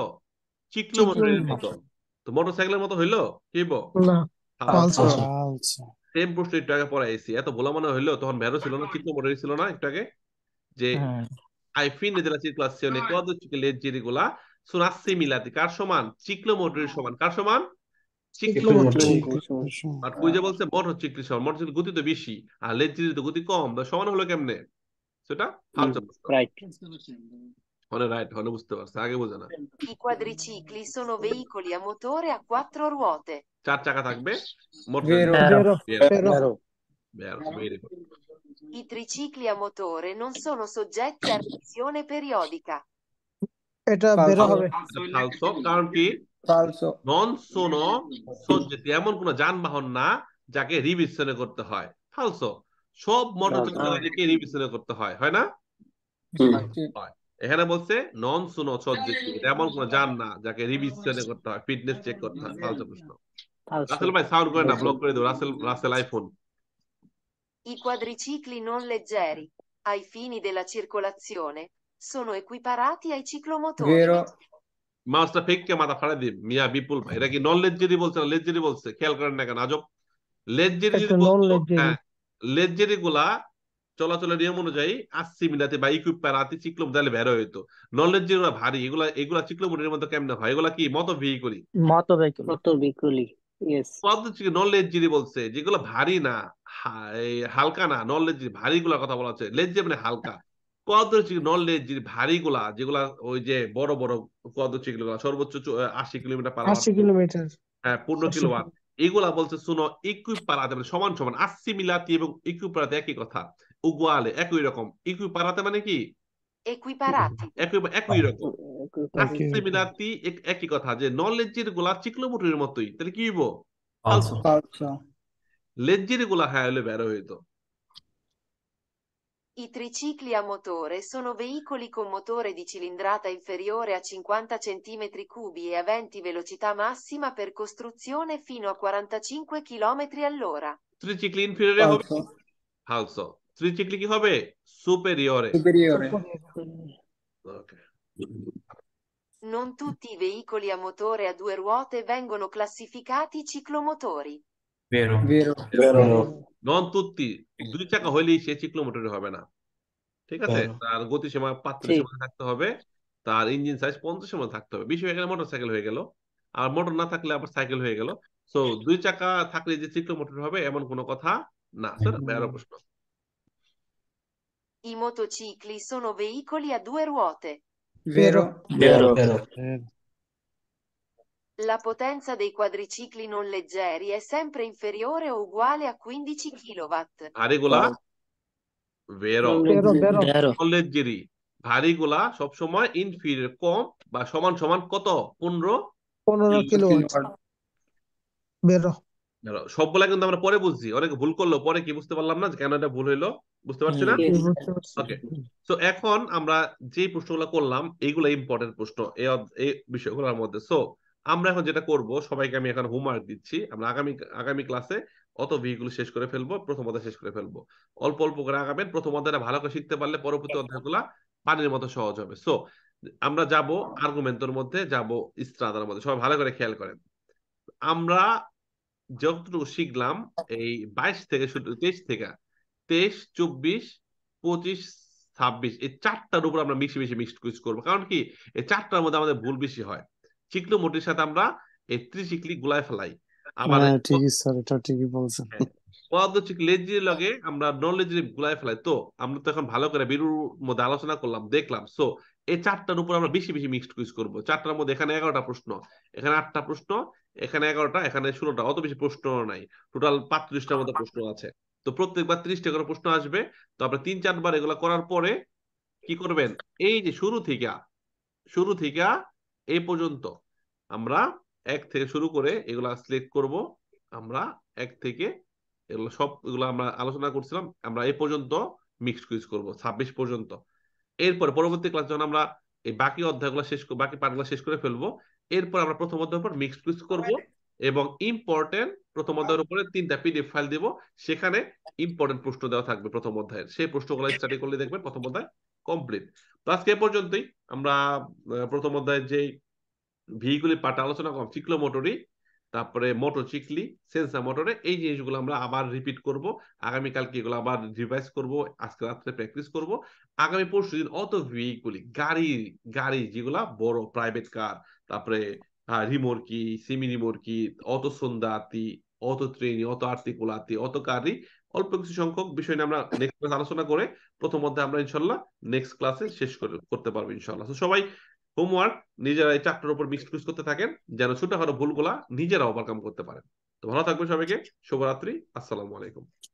চিকলো মোটরের মতো তো মোটরসাইকেলের মতো হইলো কি সেম প্রশ্ন একটু আগে পড়াইছি এত ভোলা মনে হইলো তখন ভেরো ছিল না চিকলো মোটর ছিল না একটু আগে যে ai fini della circolazione quadricicleggi regolare সুনাসি মিলাতি কার সমান চিক্লোমোটরির সমান কার সমান আর কুইজে বলছে মট হচ্ছে চিক্রি সমান মট গতি তো বেশি আর লেজির তো গতি কম সমান হলো কেমনে সেটা ভাবতে অনেক রাইট অনেক বুঝতে পারছে আগে বোঝে না I quadricicli sono veicoli a motore a quattro ruote. চার চাকা থাকবে vero, vero, vero. I tricicli a motore non sono soggetti a revisione periodica. এটা বের হবে ফালসো কারণ কি ফালসো নন সোনো সজ্জিত এমন কোন যানবাহন না যাকে রিবিশনে করতে হয় ফালসো সব মোটরসাইকেলকে রিবিশনে করতে হয় হয় না এখানে বলছে নন সোনো সজ্জিত এমন কোন যান না যাকে রিবিশনে করতে হয় ফিটনেস চেক করতে হয় ফালসো প্রশ্ন রাসেল ভাই সাউন্ড করে না ব্লক করে দাও Russell Russell iPhone I quadricicli non leggeri, ai fini della circolazione, sono equiparati ai ciclomotori. Vero. মাস্টারফিককে মাথা ফাড়া দিই মিয়া বিপুল ভাই এটা কি নন লেজেরি বলছে না লেজেরি বলছে খেয়াল করেন না কেন আজব লেজেরি লেজেরি হ্যাঁ, গুলা চলাচলের নিয়ম অনুযায়ী আসছি মিলাতে বা ইকুইপা রাতে চিকলম দালে বের হইতো নলেজ যেগুলো ভারী এগুলা এগুলা চিকলমোটের মতো কেমনে হয় এগুলা কি মত ভেহিকুলি মত ভেহিকুলি মত ভেহিকুলি নলেজ জিরি বলছে যেগুলো ভারী না হালকা না নলেজ ভারী গুলা কথা বলা হচ্ছে লেজ মানে হালকা কদরচিক নললে যে ভারীগুলা যেগুলা ওই যে বড় বড় কদরচিক সর্বোচ্চ আশি কিলোমিটার পার আশি কিলোমিটার হ্যাঁ পূর্ণ কিলোওয়াট এগুলা বলছে শুনো ইকুইপারাতে মানে সমান সমান আসছি মিলাতি এবং ইকুইপারাতে একই কথা উগুয়ালে একই রকম ইকুইপারাতে মানে কি একই রকম একই কথা যে নলেজের গুলা চিকলোমুটির মতোই তাহলে কি হইব আচ্ছা। লেজ্জির গুলা হ্যাঁ হলে বেরো হইতো I tricicli a motore sono veicoli con motore di cilindrata inferiore a 50 cm3 e aventi velocità massima per costruzione fino a 45 km all'ora. Tricicli inferiore falso. হবে falso. Tricicli কি Superiore. Superiore. Non tutti i veicoli a motore a due ruote vengono classificati ciclomotori. Vero. Vero. Vero. নন তুর্তি দুই চাকা হইলেই সে চিকলো হবে না ঠিক আছে তার গতিসীমা পাত্রের সীমা থাকতে হবে তার ইঞ্জিন সাইজ পঞ্চাশের সীমা থাকতে হবে বিষয় এখানে মোটর সাইকেল হয়ে গেল আর মোটর না থাকলে আবার সাইকেল হয়ে গেল সো দুই চাকা থাকলে যে চিকলো মোটর হবে এমন কোনো কথা না স্যার আরো প্রশ্ন I motocicli sono veicoli a due ruote. Vero. Vero. Vero. Vero. La potenza dei quadricicli non leggeri è sempre inferiore o uguale a 15 kW. ভারীগুলা vero Vero, vero. vero. non leggeri ভারীগুলা সবসময় inferior কম বা সমান সমান কত পনেরো পনেরো kilo বেরো সবগুলা কিন্তু আমরা পরে বুঝছি অনেকে ভুল করলো পরে কি বুঝতে পারলাম না যে কেন এটা ভুল হইলো বুঝতে পারছি না হুম। বুঝতে তো এখন আমরা যে প্রশ্নগুলো করলাম এইগুলো ইম্পর্টেন্ট প্রশ্ন এই এই বিষয়গুলোর মধ্যে সো আমরা এখন যেটা করব সবাইকে আমি এখন হোমওয়ার্ক দিচ্ছি আমরা আগামী আগামী ক্লাসে অত ভিগুলো শেষ করে ফেলবো প্রথম অধ্যায় শেষ করে ফেলবো অল্প অল্প করে আগাবেন প্রথম অধ্যায়টা ভালো করে শিখতে পারলে পরবর্তী অধ্যায়গুলো পানির মতো সহজ হবে সো আমরা যাব আর্গুমেন্টের মধ্যে যাব ইস্ত্রাদার মধ্যে সবাই ভালো করে খেয়াল করেন আমরা যতটুকু শিখলাম এই বাইশ থেকে শুধু তেইশ থেকে তেইশ চব্বিশ পঁচিশ ছাব্বিশ এই চারটার উপর আমরা মিশে মিশে মিক্সড কুইজ করবো কারণ কি এই চারটার মধ্যে আমাদের ভুল বেশি হয় চিকলো মোটির সাথে আমরা এই ত্রিচিকলি গুলায় ফেলাই এগারোটা প্রশ্ন এখানে ষোলোটা অত বেশি প্রশ্ন নাই টোটাল পাঁচত্রিশটার প্রশ্ন আছে তো প্রত্যেকবার ত্রিশটা করে প্রশ্ন আসবে তো আপনি তিন চারবার এগুলো করার পরে কি করবেন এই যে শুরু থেকে শুরু থেকে এই পর্যন্ত আমরা এক থেকে শুরু করে এগুলা সিলেক্ট করব আমরা এক থেকে এগুলো সব এগুলো আমরা আলোচনা করছিলাম আমরা এই পর্যন্ত মিক্সড কুইজ করব ছাব্বিশ পর্যন্ত এরপর পরবর্তী ক্লাস যখন আমরা এই বাকি অধ্যায়গুলো শেষ বাকি পার্টগুলো শেষ করে ফেলবো এরপর আমরা প্রথম অধ্যায়ের উপর মিক্সড কুইজ করব এবং ইম্পর্টেন্ট প্রথম অধ্যায়ের উপরে তিনটা পিডিএফ ফাইল দেব সেখানে ইম্পর্টেন্ট প্রশ্ন দেওয়া থাকবে প্রথম অধ্যায়ের সেই প্রশ্নগুলো স্টাডি করলে দেখবেন প্রথম অধ্যায় কমপ্লিট তো আজকে পর্যন্তই আমরা প্রথম অধ্যায় যে ভিগুলি পাটা আলোচনা করলাম চিকলো মোটরি তারপরে মোটর চিকলি সেন্সার মোটরে এই জিনিসগুলো আমরা আবার রিপিট করব আগামীকালকে এগুলো আবার রিভাইজ করব আজকে রাত্রে প্র্যাকটিস করব আগামী পরশু দিন অত ভিগুলি গাড়ি গাড়ি যেগুলা বড় প্রাইভেট কার তারপরে রিমোরকি সিমি রিমোরকি অত সন্ধ্যাতি অত ট্রেনি অত আর্তিকুলাতি অত গাড়ি অল্প কিছু সংখ্যক বিষয় নিয়ে আমরা নেক্সট ক্লাস আলোচনা করে প্রথম মধ্যে আমরা ইনশাল্লাহ নেক্সট ক্লাসে শেষ করে করতে পারবো ইনশাল্লাহ তো সবাই হোমওয়ার্ক নিজেরা এই চাপটার উপর মিক্স করতে থাকেন যেন ছোটখাটো ভুলগুলা নিজেরা ওভারকাম করতে পারেন তো ভালো থাকবেন সবাইকে শুভরাত্রি আসসালামু আলাইকুম